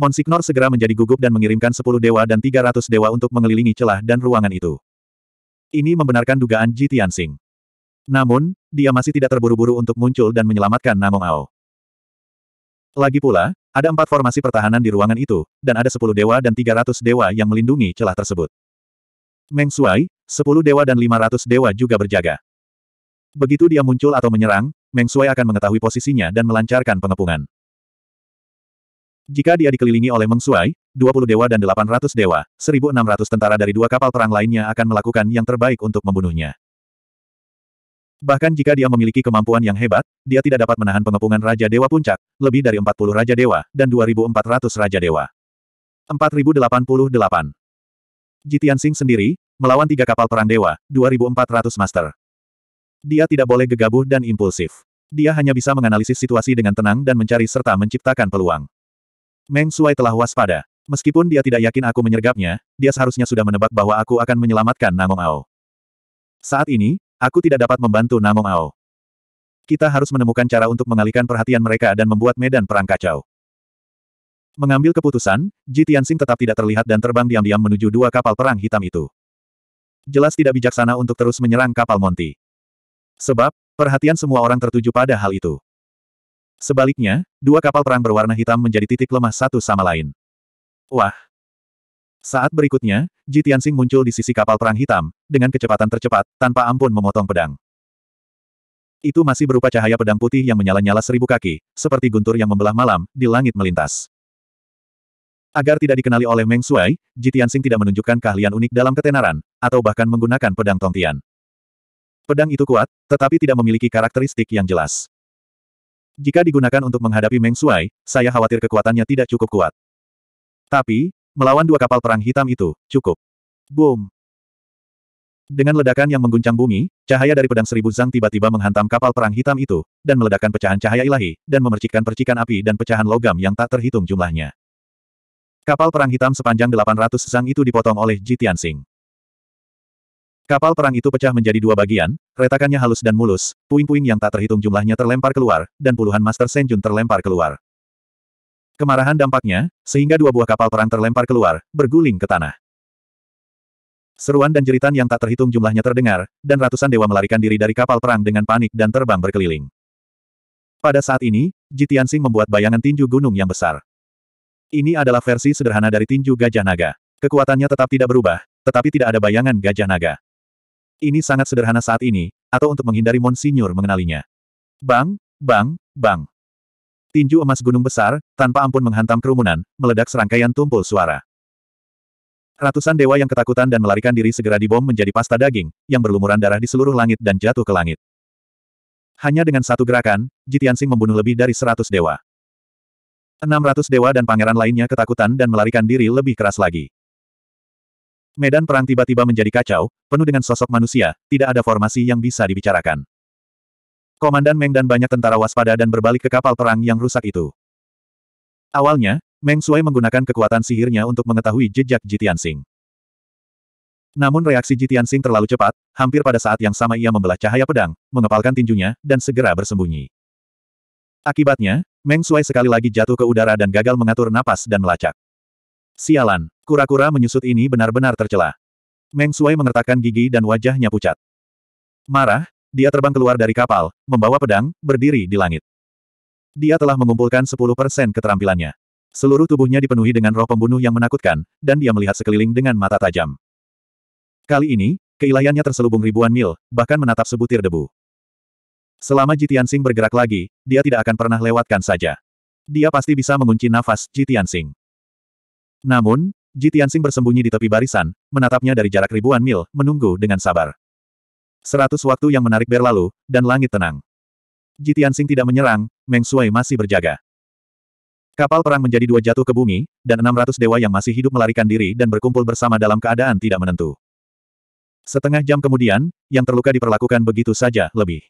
Monsignor segera menjadi gugup dan mengirimkan sepuluh dewa dan tiga ratus dewa untuk mengelilingi celah dan ruangan itu. Ini membenarkan dugaan Ji Tianxing. Namun, dia masih tidak terburu-buru untuk muncul dan menyelamatkan Namong Ao. Lagi pula, ada empat formasi pertahanan di ruangan itu, dan ada sepuluh dewa dan tiga ratus dewa yang melindungi celah tersebut. Meng sepuluh dewa dan lima ratus dewa juga berjaga. Begitu dia muncul atau menyerang, Meng akan mengetahui posisinya dan melancarkan pengepungan. Jika dia dikelilingi oleh Meng dua 20 dewa dan 800 dewa, 1600 tentara dari dua kapal perang lainnya akan melakukan yang terbaik untuk membunuhnya. Bahkan jika dia memiliki kemampuan yang hebat, dia tidak dapat menahan pengepungan Raja Dewa Puncak, lebih dari 40 Raja Dewa, dan 2.400 Raja Dewa. 4088 Jitian Singh sendiri, melawan tiga kapal perang dewa, 2.400 master. Dia tidak boleh gegabah dan impulsif. Dia hanya bisa menganalisis situasi dengan tenang dan mencari serta menciptakan peluang. Meng Suai telah waspada. Meskipun dia tidak yakin aku menyergapnya, dia seharusnya sudah menebak bahwa aku akan menyelamatkan Nangong Ao. Saat ini, Aku tidak dapat membantu Namong Ao. Kita harus menemukan cara untuk mengalihkan perhatian mereka dan membuat medan perang kacau. Mengambil keputusan, Ji Tianxing tetap tidak terlihat dan terbang diam-diam menuju dua kapal perang hitam itu. Jelas tidak bijaksana untuk terus menyerang kapal Monty. Sebab, perhatian semua orang tertuju pada hal itu. Sebaliknya, dua kapal perang berwarna hitam menjadi titik lemah satu sama lain. Wah! Saat berikutnya, Ji Tianxing muncul di sisi kapal perang hitam, dengan kecepatan tercepat, tanpa ampun memotong pedang. Itu masih berupa cahaya pedang putih yang menyala-nyala seribu kaki, seperti guntur yang membelah malam, di langit melintas. Agar tidak dikenali oleh Meng Shuai, Ji Tianxing tidak menunjukkan keahlian unik dalam ketenaran, atau bahkan menggunakan pedang Tongtian. Pedang itu kuat, tetapi tidak memiliki karakteristik yang jelas. Jika digunakan untuk menghadapi Meng Shuai, saya khawatir kekuatannya tidak cukup kuat. Tapi, Melawan dua kapal perang hitam itu, cukup. Boom. Dengan ledakan yang mengguncang bumi, cahaya dari pedang seribu zang tiba-tiba menghantam kapal perang hitam itu, dan meledakkan pecahan cahaya ilahi, dan memercikkan percikan api dan pecahan logam yang tak terhitung jumlahnya. Kapal perang hitam sepanjang 800 zang itu dipotong oleh Ji Tianxing. Kapal perang itu pecah menjadi dua bagian, retakannya halus dan mulus, puing-puing yang tak terhitung jumlahnya terlempar keluar, dan puluhan Master Senjun terlempar keluar. Kemarahan dampaknya, sehingga dua buah kapal perang terlempar keluar, berguling ke tanah. Seruan dan jeritan yang tak terhitung jumlahnya terdengar, dan ratusan dewa melarikan diri dari kapal perang dengan panik dan terbang berkeliling. Pada saat ini, Jitian Sing membuat bayangan tinju gunung yang besar. Ini adalah versi sederhana dari tinju gajah naga. Kekuatannya tetap tidak berubah, tetapi tidak ada bayangan gajah naga. Ini sangat sederhana saat ini, atau untuk menghindari Monsinyur mengenalinya. Bang, bang, bang. Tinju emas gunung besar, tanpa ampun menghantam kerumunan, meledak serangkaian tumpul suara. Ratusan dewa yang ketakutan dan melarikan diri segera dibom menjadi pasta daging, yang berlumuran darah di seluruh langit dan jatuh ke langit. Hanya dengan satu gerakan, Jitiansing membunuh lebih dari seratus dewa. Enam ratus dewa dan pangeran lainnya ketakutan dan melarikan diri lebih keras lagi. Medan perang tiba-tiba menjadi kacau, penuh dengan sosok manusia, tidak ada formasi yang bisa dibicarakan. Komandan Meng dan banyak tentara waspada dan berbalik ke kapal perang yang rusak itu. Awalnya, Meng Sui menggunakan kekuatan sihirnya untuk mengetahui jejak Jitian Sing. Namun reaksi Jitian Sing terlalu cepat, hampir pada saat yang sama ia membelah cahaya pedang, mengepalkan tinjunya, dan segera bersembunyi. Akibatnya, Meng Sui sekali lagi jatuh ke udara dan gagal mengatur napas dan melacak. Sialan, kura-kura menyusut ini benar-benar tercela. Meng Sui mengertakkan gigi dan wajahnya pucat. Marah, dia terbang keluar dari kapal, membawa pedang, berdiri di langit. Dia telah mengumpulkan 10% keterampilannya. Seluruh tubuhnya dipenuhi dengan roh pembunuh yang menakutkan, dan dia melihat sekeliling dengan mata tajam. Kali ini, keilahiannya terselubung ribuan mil, bahkan menatap sebutir debu. Selama Jitian Sing bergerak lagi, dia tidak akan pernah lewatkan saja. Dia pasti bisa mengunci nafas Jitian Sing. Namun, Jitian Sing bersembunyi di tepi barisan, menatapnya dari jarak ribuan mil, menunggu dengan sabar. Seratus waktu yang menarik berlalu, dan langit tenang. Jitiansing tidak menyerang, Meng Shui masih berjaga. Kapal perang menjadi dua jatuh ke bumi, dan enam ratus dewa yang masih hidup melarikan diri dan berkumpul bersama dalam keadaan tidak menentu. Setengah jam kemudian, yang terluka diperlakukan begitu saja, lebih.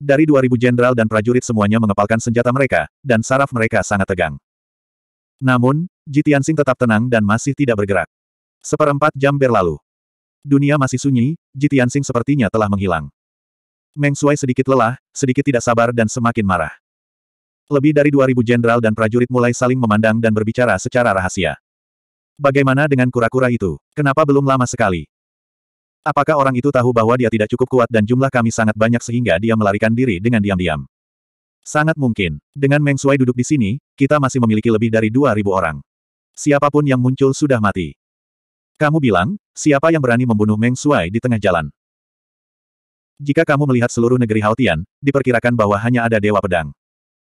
Dari dua ribu jenderal dan prajurit semuanya mengepalkan senjata mereka, dan saraf mereka sangat tegang. Namun, Jitiansing tetap tenang dan masih tidak bergerak. Seperempat jam berlalu dunia masih sunyi, Sing sepertinya telah menghilang. Meng Shuai sedikit lelah, sedikit tidak sabar dan semakin marah. Lebih dari 2000 jenderal dan prajurit mulai saling memandang dan berbicara secara rahasia. Bagaimana dengan kura-kura itu? Kenapa belum lama sekali? Apakah orang itu tahu bahwa dia tidak cukup kuat dan jumlah kami sangat banyak sehingga dia melarikan diri dengan diam-diam? Sangat mungkin. Dengan Meng Shuai duduk di sini, kita masih memiliki lebih dari 2000 orang. Siapapun yang muncul sudah mati. Kamu bilang, siapa yang berani membunuh Meng Suai di tengah jalan? Jika kamu melihat seluruh negeri Haotian, diperkirakan bahwa hanya ada Dewa Pedang.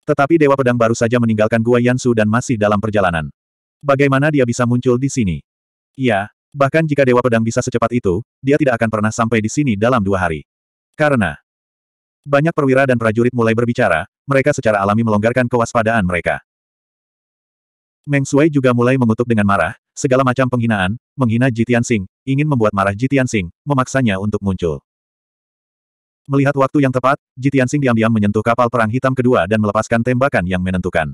Tetapi Dewa Pedang baru saja meninggalkan Gua Yansu dan masih dalam perjalanan. Bagaimana dia bisa muncul di sini? Ya, bahkan jika Dewa Pedang bisa secepat itu, dia tidak akan pernah sampai di sini dalam dua hari. Karena banyak perwira dan prajurit mulai berbicara, mereka secara alami melonggarkan kewaspadaan mereka. Meng Shui juga mulai mengutuk dengan marah, Segala macam penghinaan, menghina Jitian Sing, ingin membuat marah Jitian Sing, memaksanya untuk muncul. Melihat waktu yang tepat, Jitian Sing diam-diam menyentuh kapal perang hitam kedua dan melepaskan tembakan yang menentukan.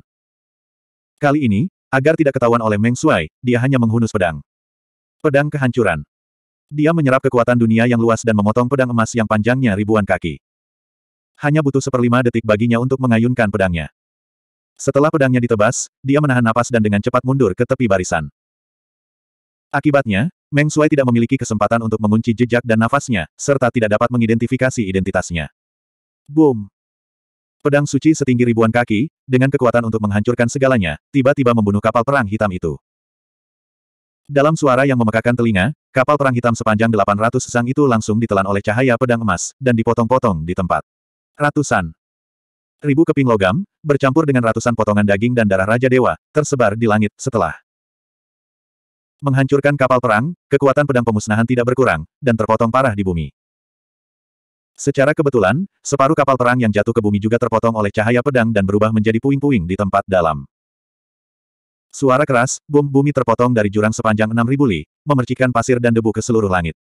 Kali ini, agar tidak ketahuan oleh Meng Shuai, dia hanya menghunus pedang. Pedang kehancuran. Dia menyerap kekuatan dunia yang luas dan memotong pedang emas yang panjangnya ribuan kaki. Hanya butuh seperlima detik baginya untuk mengayunkan pedangnya. Setelah pedangnya ditebas, dia menahan napas dan dengan cepat mundur ke tepi barisan. Akibatnya, Meng Shui tidak memiliki kesempatan untuk mengunci jejak dan nafasnya, serta tidak dapat mengidentifikasi identitasnya. Boom! Pedang suci setinggi ribuan kaki, dengan kekuatan untuk menghancurkan segalanya, tiba-tiba membunuh kapal perang hitam itu. Dalam suara yang memekakan telinga, kapal perang hitam sepanjang 800 sang itu langsung ditelan oleh cahaya pedang emas, dan dipotong-potong di tempat. Ratusan. Ribu keping logam, bercampur dengan ratusan potongan daging dan darah Raja Dewa, tersebar di langit, setelah menghancurkan kapal perang, kekuatan pedang pemusnahan tidak berkurang, dan terpotong parah di bumi. Secara kebetulan, separuh kapal perang yang jatuh ke bumi juga terpotong oleh cahaya pedang dan berubah menjadi puing-puing di tempat dalam. Suara keras, bom bumi terpotong dari jurang sepanjang 6.000 li, memercikan pasir dan debu ke seluruh langit.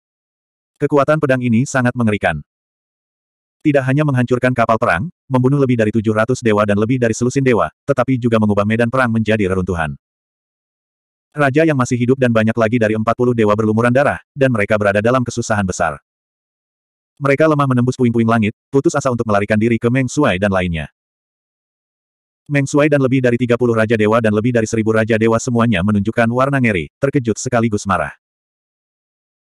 Kekuatan pedang ini sangat mengerikan. Tidak hanya menghancurkan kapal perang, membunuh lebih dari 700 dewa dan lebih dari selusin dewa, tetapi juga mengubah medan perang menjadi reruntuhan. Raja yang masih hidup dan banyak lagi dari 40 dewa berlumuran darah, dan mereka berada dalam kesusahan besar. Mereka lemah menembus puing-puing langit, putus asa untuk melarikan diri ke Meng Suai dan lainnya. Meng Suai dan lebih dari 30 Raja Dewa dan lebih dari 1000 Raja Dewa semuanya menunjukkan warna ngeri, terkejut sekaligus marah.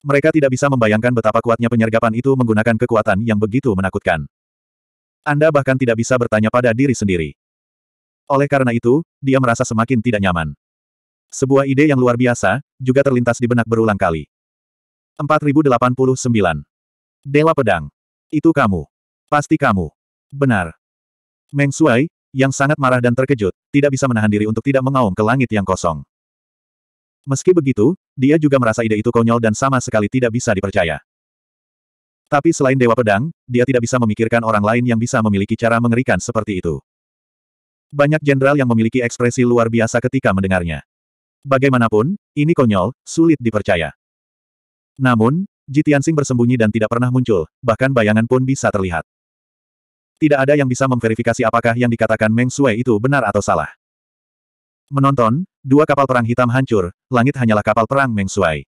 Mereka tidak bisa membayangkan betapa kuatnya penyergapan itu menggunakan kekuatan yang begitu menakutkan. Anda bahkan tidak bisa bertanya pada diri sendiri. Oleh karena itu, dia merasa semakin tidak nyaman. Sebuah ide yang luar biasa, juga terlintas di benak berulang kali. 4089. Dewa Pedang. Itu kamu. Pasti kamu. Benar. Meng Shuai, yang sangat marah dan terkejut, tidak bisa menahan diri untuk tidak mengaum ke langit yang kosong. Meski begitu, dia juga merasa ide itu konyol dan sama sekali tidak bisa dipercaya. Tapi selain Dewa Pedang, dia tidak bisa memikirkan orang lain yang bisa memiliki cara mengerikan seperti itu. Banyak jenderal yang memiliki ekspresi luar biasa ketika mendengarnya. Bagaimanapun, ini konyol, sulit dipercaya. Namun, Jitiansing bersembunyi dan tidak pernah muncul, bahkan bayangan pun bisa terlihat. Tidak ada yang bisa memverifikasi apakah yang dikatakan Meng Sui itu benar atau salah. Menonton, dua kapal perang hitam hancur, langit hanyalah kapal perang Meng Sui.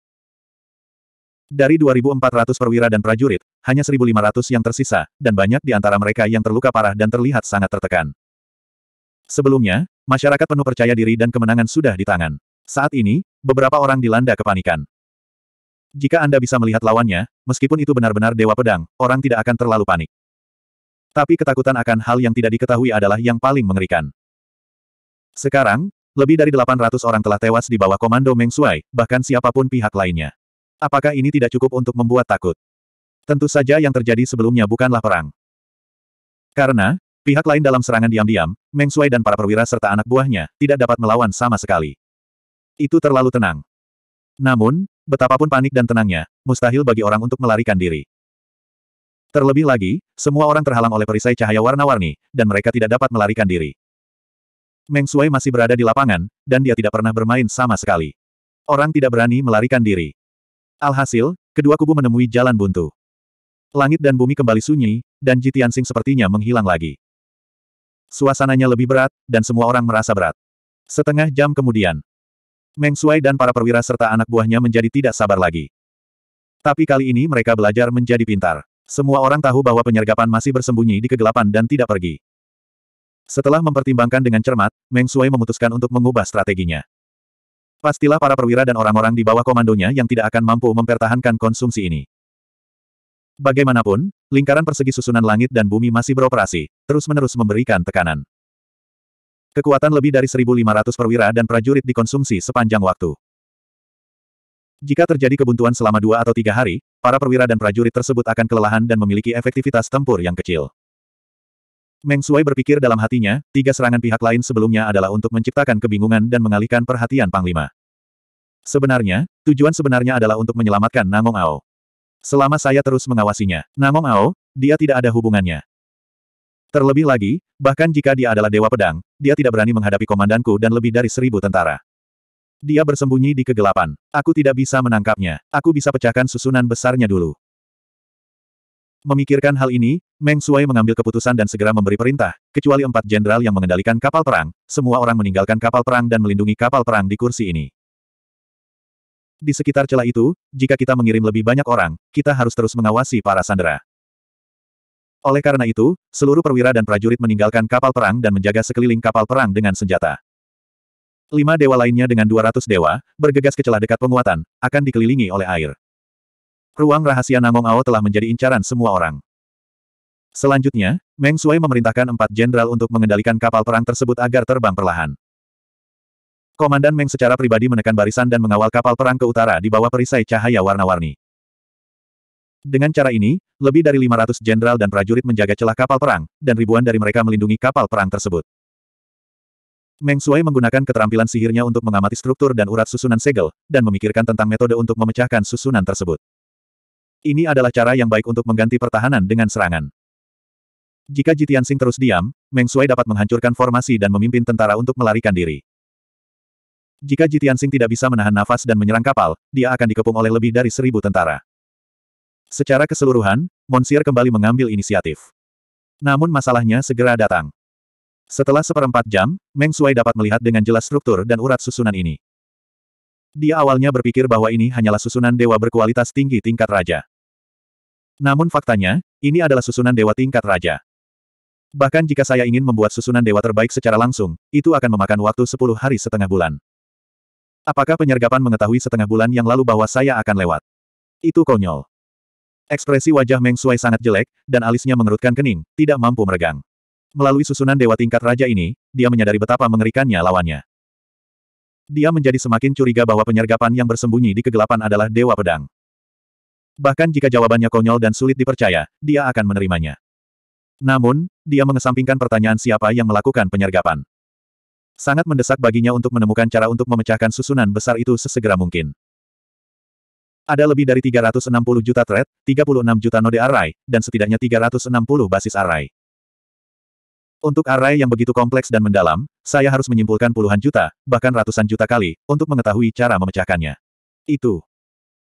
Dari 2.400 perwira dan prajurit, hanya 1.500 yang tersisa, dan banyak di antara mereka yang terluka parah dan terlihat sangat tertekan. Sebelumnya, masyarakat penuh percaya diri dan kemenangan sudah di tangan. Saat ini, beberapa orang dilanda kepanikan. Jika Anda bisa melihat lawannya, meskipun itu benar-benar dewa pedang, orang tidak akan terlalu panik. Tapi ketakutan akan hal yang tidak diketahui adalah yang paling mengerikan. Sekarang, lebih dari 800 orang telah tewas di bawah komando Meng Shui, bahkan siapapun pihak lainnya. Apakah ini tidak cukup untuk membuat takut? Tentu saja yang terjadi sebelumnya bukanlah perang. Karena, pihak lain dalam serangan diam-diam, Meng Shui dan para perwira serta anak buahnya, tidak dapat melawan sama sekali. Itu terlalu tenang. Namun, betapapun panik dan tenangnya, mustahil bagi orang untuk melarikan diri. Terlebih lagi, semua orang terhalang oleh perisai cahaya warna-warni, dan mereka tidak dapat melarikan diri. Meng Shui masih berada di lapangan, dan dia tidak pernah bermain sama sekali. Orang tidak berani melarikan diri. Alhasil, kedua kubu menemui jalan buntu. Langit dan bumi kembali sunyi, dan Ji Tianxing sepertinya menghilang lagi. Suasananya lebih berat, dan semua orang merasa berat. Setengah jam kemudian, Meng Shuai dan para perwira serta anak buahnya menjadi tidak sabar lagi. Tapi kali ini mereka belajar menjadi pintar. Semua orang tahu bahwa penyergapan masih bersembunyi di kegelapan dan tidak pergi. Setelah mempertimbangkan dengan cermat, Meng Shuai memutuskan untuk mengubah strateginya. Pastilah para perwira dan orang-orang di bawah komandonya yang tidak akan mampu mempertahankan konsumsi ini. Bagaimanapun, lingkaran persegi susunan langit dan bumi masih beroperasi, terus-menerus memberikan tekanan. Kekuatan lebih dari 1.500 perwira dan prajurit dikonsumsi sepanjang waktu. Jika terjadi kebuntuan selama dua atau tiga hari, para perwira dan prajurit tersebut akan kelelahan dan memiliki efektivitas tempur yang kecil. Meng berpikir dalam hatinya, tiga serangan pihak lain sebelumnya adalah untuk menciptakan kebingungan dan mengalihkan perhatian Panglima. Sebenarnya, tujuan sebenarnya adalah untuk menyelamatkan Namong Ao. Selama saya terus mengawasinya, Namong Ao, dia tidak ada hubungannya. Terlebih lagi, bahkan jika dia adalah Dewa Pedang, dia tidak berani menghadapi komandanku dan lebih dari seribu tentara. Dia bersembunyi di kegelapan. Aku tidak bisa menangkapnya. Aku bisa pecahkan susunan besarnya dulu. Memikirkan hal ini, Meng Suai mengambil keputusan dan segera memberi perintah, kecuali empat jenderal yang mengendalikan kapal perang, semua orang meninggalkan kapal perang dan melindungi kapal perang di kursi ini. Di sekitar celah itu, jika kita mengirim lebih banyak orang, kita harus terus mengawasi para sandera. Oleh karena itu, seluruh perwira dan prajurit meninggalkan kapal perang dan menjaga sekeliling kapal perang dengan senjata. Lima dewa lainnya dengan 200 dewa, bergegas ke celah dekat penguatan, akan dikelilingi oleh air. Ruang rahasia Namong Ao telah menjadi incaran semua orang. Selanjutnya, Meng Sui memerintahkan empat jenderal untuk mengendalikan kapal perang tersebut agar terbang perlahan. Komandan Meng secara pribadi menekan barisan dan mengawal kapal perang ke utara di bawah perisai cahaya warna-warni. Dengan cara ini, lebih dari 500 jenderal dan prajurit menjaga celah kapal perang, dan ribuan dari mereka melindungi kapal perang tersebut. Meng Shui menggunakan keterampilan sihirnya untuk mengamati struktur dan urat susunan segel, dan memikirkan tentang metode untuk memecahkan susunan tersebut. Ini adalah cara yang baik untuk mengganti pertahanan dengan serangan. Jika Jitian Sing terus diam, Meng Shui dapat menghancurkan formasi dan memimpin tentara untuk melarikan diri. Jika Jitian Sing tidak bisa menahan nafas dan menyerang kapal, dia akan dikepung oleh lebih dari seribu tentara. Secara keseluruhan, Monsieur kembali mengambil inisiatif. Namun masalahnya segera datang. Setelah seperempat jam, Meng Sui dapat melihat dengan jelas struktur dan urat susunan ini. Dia awalnya berpikir bahwa ini hanyalah susunan dewa berkualitas tinggi tingkat raja. Namun faktanya, ini adalah susunan dewa tingkat raja. Bahkan jika saya ingin membuat susunan dewa terbaik secara langsung, itu akan memakan waktu 10 hari setengah bulan. Apakah penyergapan mengetahui setengah bulan yang lalu bahwa saya akan lewat? Itu konyol. Ekspresi wajah Meng Shui sangat jelek, dan alisnya mengerutkan kening, tidak mampu meregang. Melalui susunan dewa tingkat raja ini, dia menyadari betapa mengerikannya lawannya. Dia menjadi semakin curiga bahwa penyergapan yang bersembunyi di kegelapan adalah dewa pedang. Bahkan jika jawabannya konyol dan sulit dipercaya, dia akan menerimanya. Namun, dia mengesampingkan pertanyaan siapa yang melakukan penyergapan. Sangat mendesak baginya untuk menemukan cara untuk memecahkan susunan besar itu sesegera mungkin. Ada lebih dari 360 juta thread, 36 juta node array, dan setidaknya 360 basis array. Untuk array yang begitu kompleks dan mendalam, saya harus menyimpulkan puluhan juta, bahkan ratusan juta kali, untuk mengetahui cara memecahkannya. Itu.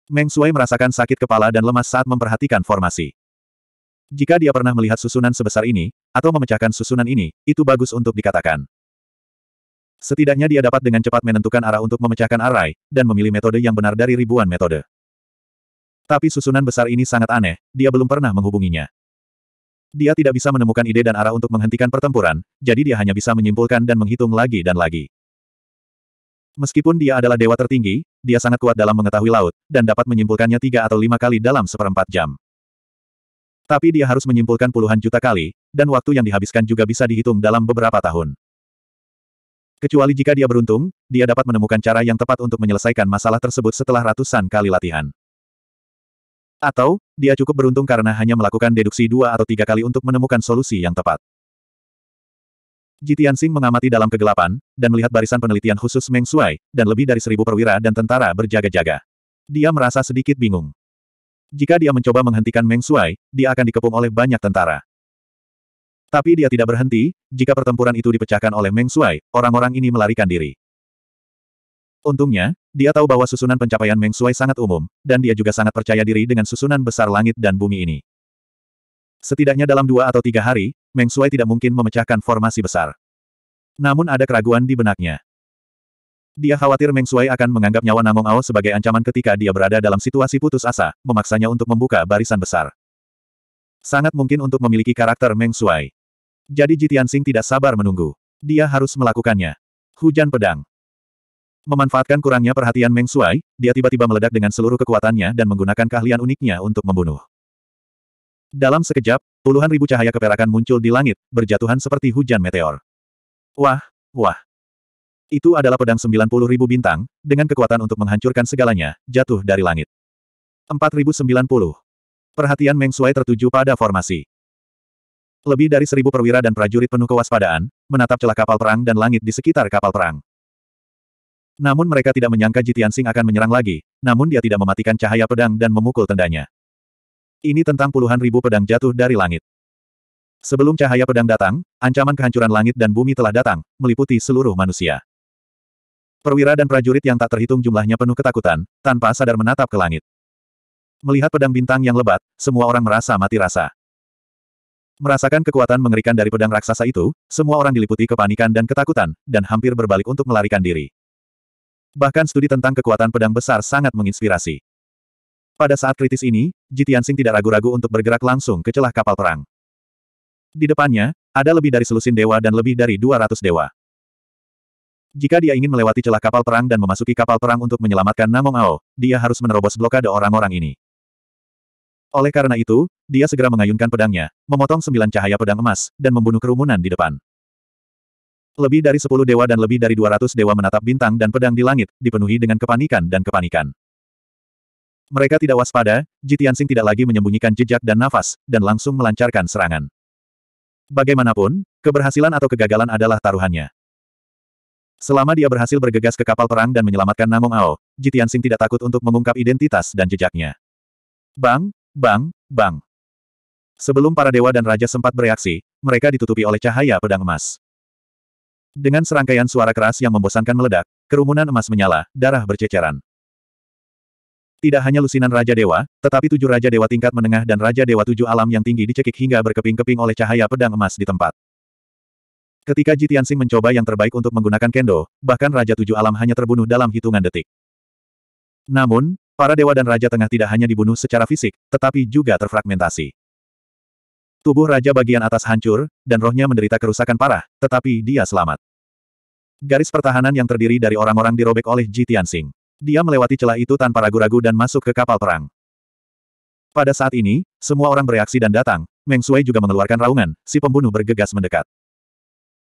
Meng Shui merasakan sakit kepala dan lemas saat memperhatikan formasi. Jika dia pernah melihat susunan sebesar ini, atau memecahkan susunan ini, itu bagus untuk dikatakan. Setidaknya dia dapat dengan cepat menentukan arah untuk memecahkan array, dan memilih metode yang benar dari ribuan metode. Tapi susunan besar ini sangat aneh, dia belum pernah menghubunginya. Dia tidak bisa menemukan ide dan arah untuk menghentikan pertempuran, jadi dia hanya bisa menyimpulkan dan menghitung lagi dan lagi. Meskipun dia adalah dewa tertinggi, dia sangat kuat dalam mengetahui laut, dan dapat menyimpulkannya tiga atau lima kali dalam seperempat jam. Tapi dia harus menyimpulkan puluhan juta kali, dan waktu yang dihabiskan juga bisa dihitung dalam beberapa tahun. Kecuali jika dia beruntung, dia dapat menemukan cara yang tepat untuk menyelesaikan masalah tersebut setelah ratusan kali latihan. Atau, dia cukup beruntung karena hanya melakukan deduksi dua atau tiga kali untuk menemukan solusi yang tepat. Jitian Sing mengamati dalam kegelapan, dan melihat barisan penelitian khusus Meng Shuai, dan lebih dari seribu perwira dan tentara berjaga-jaga. Dia merasa sedikit bingung. Jika dia mencoba menghentikan Meng Shuai, dia akan dikepung oleh banyak tentara. Tapi dia tidak berhenti, jika pertempuran itu dipecahkan oleh Meng Shuai, orang-orang ini melarikan diri. Untungnya, dia tahu bahwa susunan pencapaian Meng Shui sangat umum, dan dia juga sangat percaya diri dengan susunan besar langit dan bumi ini. Setidaknya dalam dua atau tiga hari, Meng Shui tidak mungkin memecahkan formasi besar. Namun ada keraguan di benaknya. Dia khawatir Meng Shui akan menganggap nyawa Namong Ao sebagai ancaman ketika dia berada dalam situasi putus asa, memaksanya untuk membuka barisan besar. Sangat mungkin untuk memiliki karakter Meng Shui. Jadi Jitian Sing tidak sabar menunggu. Dia harus melakukannya. Hujan pedang. Memanfaatkan kurangnya perhatian Meng Sui, dia tiba-tiba meledak dengan seluruh kekuatannya dan menggunakan keahlian uniknya untuk membunuh. Dalam sekejap, puluhan ribu cahaya keperakan muncul di langit, berjatuhan seperti hujan meteor. Wah, wah. Itu adalah pedang 90 ribu bintang, dengan kekuatan untuk menghancurkan segalanya, jatuh dari langit. 4090. Perhatian Meng Sui tertuju pada formasi. Lebih dari seribu perwira dan prajurit penuh kewaspadaan, menatap celah kapal perang dan langit di sekitar kapal perang. Namun mereka tidak menyangka Jitian Sing akan menyerang lagi, namun dia tidak mematikan cahaya pedang dan memukul tendanya. Ini tentang puluhan ribu pedang jatuh dari langit. Sebelum cahaya pedang datang, ancaman kehancuran langit dan bumi telah datang, meliputi seluruh manusia. Perwira dan prajurit yang tak terhitung jumlahnya penuh ketakutan, tanpa sadar menatap ke langit. Melihat pedang bintang yang lebat, semua orang merasa mati rasa. Merasakan kekuatan mengerikan dari pedang raksasa itu, semua orang diliputi kepanikan dan ketakutan, dan hampir berbalik untuk melarikan diri. Bahkan studi tentang kekuatan pedang besar sangat menginspirasi. Pada saat kritis ini, Jitiansing tidak ragu-ragu untuk bergerak langsung ke celah kapal perang. Di depannya, ada lebih dari selusin dewa dan lebih dari 200 dewa. Jika dia ingin melewati celah kapal perang dan memasuki kapal perang untuk menyelamatkan Namong Ao, dia harus menerobos blokade orang-orang ini. Oleh karena itu, dia segera mengayunkan pedangnya, memotong sembilan cahaya pedang emas, dan membunuh kerumunan di depan. Lebih dari sepuluh dewa dan lebih dari dua ratus dewa menatap bintang dan pedang di langit, dipenuhi dengan kepanikan dan kepanikan. Mereka tidak waspada, Jitiansing tidak lagi menyembunyikan jejak dan nafas, dan langsung melancarkan serangan. Bagaimanapun, keberhasilan atau kegagalan adalah taruhannya. Selama dia berhasil bergegas ke kapal perang dan menyelamatkan Namong Ao, Jitiansing tidak takut untuk mengungkap identitas dan jejaknya. Bang, bang, bang. Sebelum para dewa dan raja sempat bereaksi, mereka ditutupi oleh cahaya pedang emas. Dengan serangkaian suara keras yang membosankan meledak, kerumunan emas menyala, darah berceceran. Tidak hanya lusinan Raja Dewa, tetapi tujuh Raja Dewa tingkat menengah dan Raja Dewa tujuh alam yang tinggi dicekik hingga berkeping-keping oleh cahaya pedang emas di tempat. Ketika Jitiansing mencoba yang terbaik untuk menggunakan kendo, bahkan Raja Tujuh Alam hanya terbunuh dalam hitungan detik. Namun, para dewa dan raja tengah tidak hanya dibunuh secara fisik, tetapi juga terfragmentasi. Tubuh raja bagian atas hancur, dan rohnya menderita kerusakan parah, tetapi dia selamat. Garis pertahanan yang terdiri dari orang-orang dirobek oleh Ji Tianxing. Dia melewati celah itu tanpa ragu-ragu dan masuk ke kapal perang. Pada saat ini, semua orang bereaksi dan datang, Meng Sui juga mengeluarkan raungan, si pembunuh bergegas mendekat.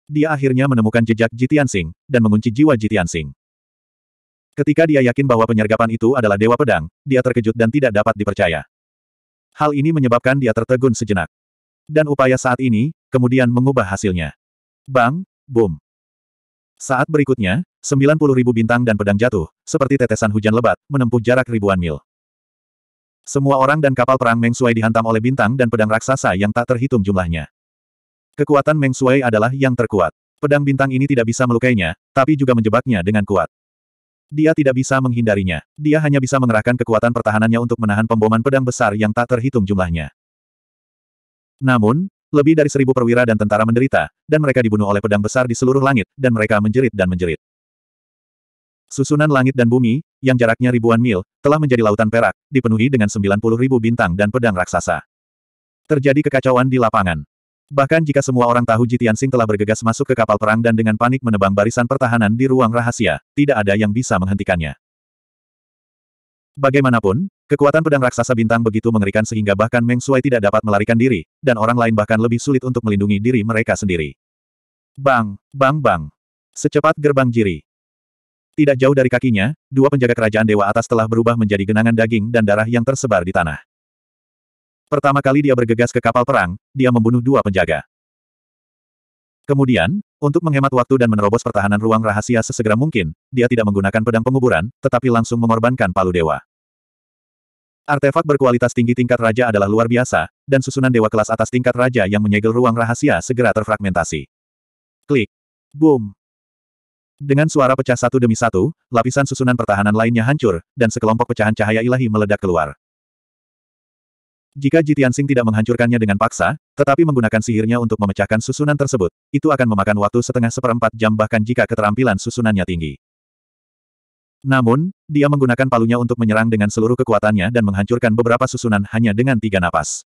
Dia akhirnya menemukan jejak Ji Tianxing, dan mengunci jiwa Ji Tianxing. Ketika dia yakin bahwa penyergapan itu adalah Dewa Pedang, dia terkejut dan tidak dapat dipercaya. Hal ini menyebabkan dia tertegun sejenak. Dan upaya saat ini, kemudian mengubah hasilnya. Bang, boom. Saat berikutnya, 90 ribu bintang dan pedang jatuh, seperti tetesan hujan lebat, menempuh jarak ribuan mil. Semua orang dan kapal perang Meng Shui dihantam oleh bintang dan pedang raksasa yang tak terhitung jumlahnya. Kekuatan Meng Shui adalah yang terkuat. Pedang bintang ini tidak bisa melukainya, tapi juga menjebaknya dengan kuat. Dia tidak bisa menghindarinya. Dia hanya bisa mengerahkan kekuatan pertahanannya untuk menahan pemboman pedang besar yang tak terhitung jumlahnya. Namun, lebih dari seribu perwira dan tentara menderita, dan mereka dibunuh oleh pedang besar di seluruh langit, dan mereka menjerit dan menjerit. Susunan langit dan bumi, yang jaraknya ribuan mil, telah menjadi lautan perak, dipenuhi dengan 90 ribu bintang dan pedang raksasa. Terjadi kekacauan di lapangan. Bahkan jika semua orang tahu Jitian Sing telah bergegas masuk ke kapal perang dan dengan panik menebang barisan pertahanan di ruang rahasia, tidak ada yang bisa menghentikannya. Bagaimanapun, Kekuatan pedang raksasa bintang begitu mengerikan sehingga bahkan Meng Shui tidak dapat melarikan diri, dan orang lain bahkan lebih sulit untuk melindungi diri mereka sendiri. Bang, bang bang. Secepat gerbang jiri. Tidak jauh dari kakinya, dua penjaga kerajaan dewa atas telah berubah menjadi genangan daging dan darah yang tersebar di tanah. Pertama kali dia bergegas ke kapal perang, dia membunuh dua penjaga. Kemudian, untuk menghemat waktu dan menerobos pertahanan ruang rahasia sesegera mungkin, dia tidak menggunakan pedang penguburan, tetapi langsung mengorbankan palu dewa. Artefak berkualitas tinggi tingkat raja adalah luar biasa, dan susunan dewa kelas atas tingkat raja yang menyegel ruang rahasia segera terfragmentasi. Klik. Boom. Dengan suara pecah satu demi satu, lapisan susunan pertahanan lainnya hancur, dan sekelompok pecahan cahaya ilahi meledak keluar. Jika Jitiansing tidak menghancurkannya dengan paksa, tetapi menggunakan sihirnya untuk memecahkan susunan tersebut, itu akan memakan waktu setengah seperempat jam bahkan jika keterampilan susunannya tinggi. Namun, dia menggunakan palunya untuk menyerang dengan seluruh kekuatannya dan menghancurkan beberapa susunan hanya dengan tiga napas.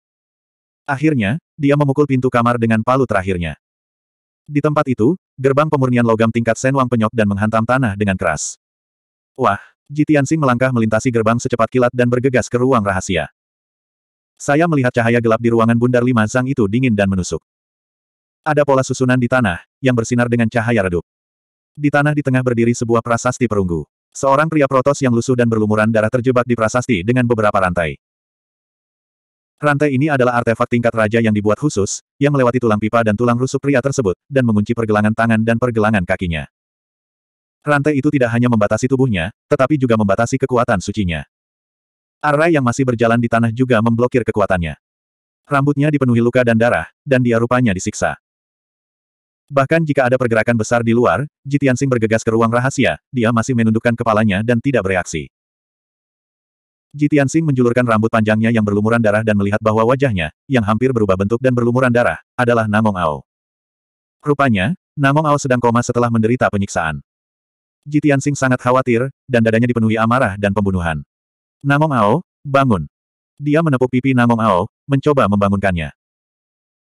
Akhirnya, dia memukul pintu kamar dengan palu terakhirnya. Di tempat itu, gerbang pemurnian logam tingkat Senwang penyok dan menghantam tanah dengan keras. Wah, Jitiansing melangkah melintasi gerbang secepat kilat dan bergegas ke ruang rahasia. Saya melihat cahaya gelap di ruangan bundar lima zang itu dingin dan menusuk. Ada pola susunan di tanah, yang bersinar dengan cahaya redup. Di tanah di tengah berdiri sebuah prasasti perunggu. Seorang pria protos yang lusuh dan berlumuran darah terjebak di prasasti dengan beberapa rantai. Rantai ini adalah artefak tingkat raja yang dibuat khusus, yang melewati tulang pipa dan tulang rusuk pria tersebut, dan mengunci pergelangan tangan dan pergelangan kakinya. Rantai itu tidak hanya membatasi tubuhnya, tetapi juga membatasi kekuatan sucinya. Arai yang masih berjalan di tanah juga memblokir kekuatannya. Rambutnya dipenuhi luka dan darah, dan dia rupanya disiksa. Bahkan jika ada pergerakan besar di luar, Jitiansing bergegas ke ruang rahasia, dia masih menundukkan kepalanya dan tidak bereaksi. Jitiansing menjulurkan rambut panjangnya yang berlumuran darah dan melihat bahwa wajahnya, yang hampir berubah bentuk dan berlumuran darah, adalah Namong Ao. Rupanya, Namong Ao sedang koma setelah menderita penyiksaan. Jitiansing sangat khawatir, dan dadanya dipenuhi amarah dan pembunuhan. Namong Ao, bangun. Dia menepuk pipi Namong Ao, mencoba membangunkannya.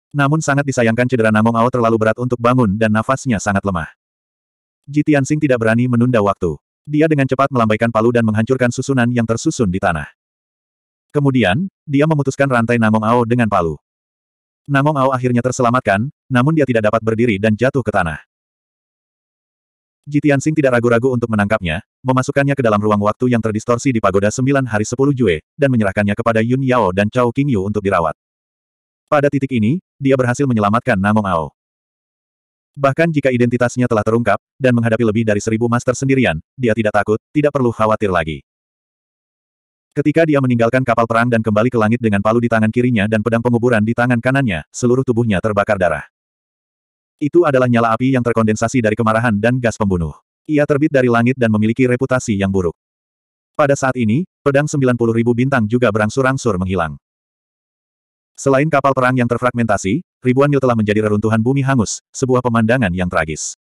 Namun sangat disayangkan cedera Namong Ao terlalu berat untuk bangun dan nafasnya sangat lemah. Ji Tianxing tidak berani menunda waktu. Dia dengan cepat melambaikan palu dan menghancurkan susunan yang tersusun di tanah. Kemudian, dia memutuskan rantai Namong Ao dengan palu. Namong Ao akhirnya terselamatkan, namun dia tidak dapat berdiri dan jatuh ke tanah. Ji Tianxing tidak ragu-ragu untuk menangkapnya, memasukkannya ke dalam ruang waktu yang terdistorsi di pagoda 9 hari 10 Jue, dan menyerahkannya kepada Yun Yao dan Chao Qingyu untuk dirawat. Pada titik ini, dia berhasil menyelamatkan Namong Ao. Bahkan jika identitasnya telah terungkap, dan menghadapi lebih dari seribu master sendirian, dia tidak takut, tidak perlu khawatir lagi. Ketika dia meninggalkan kapal perang dan kembali ke langit dengan palu di tangan kirinya dan pedang penguburan di tangan kanannya, seluruh tubuhnya terbakar darah. Itu adalah nyala api yang terkondensasi dari kemarahan dan gas pembunuh. Ia terbit dari langit dan memiliki reputasi yang buruk. Pada saat ini, pedang 90.000 bintang juga berangsur-angsur menghilang. Selain kapal perang yang terfragmentasi, ribuan mil telah menjadi reruntuhan bumi hangus, sebuah pemandangan yang tragis.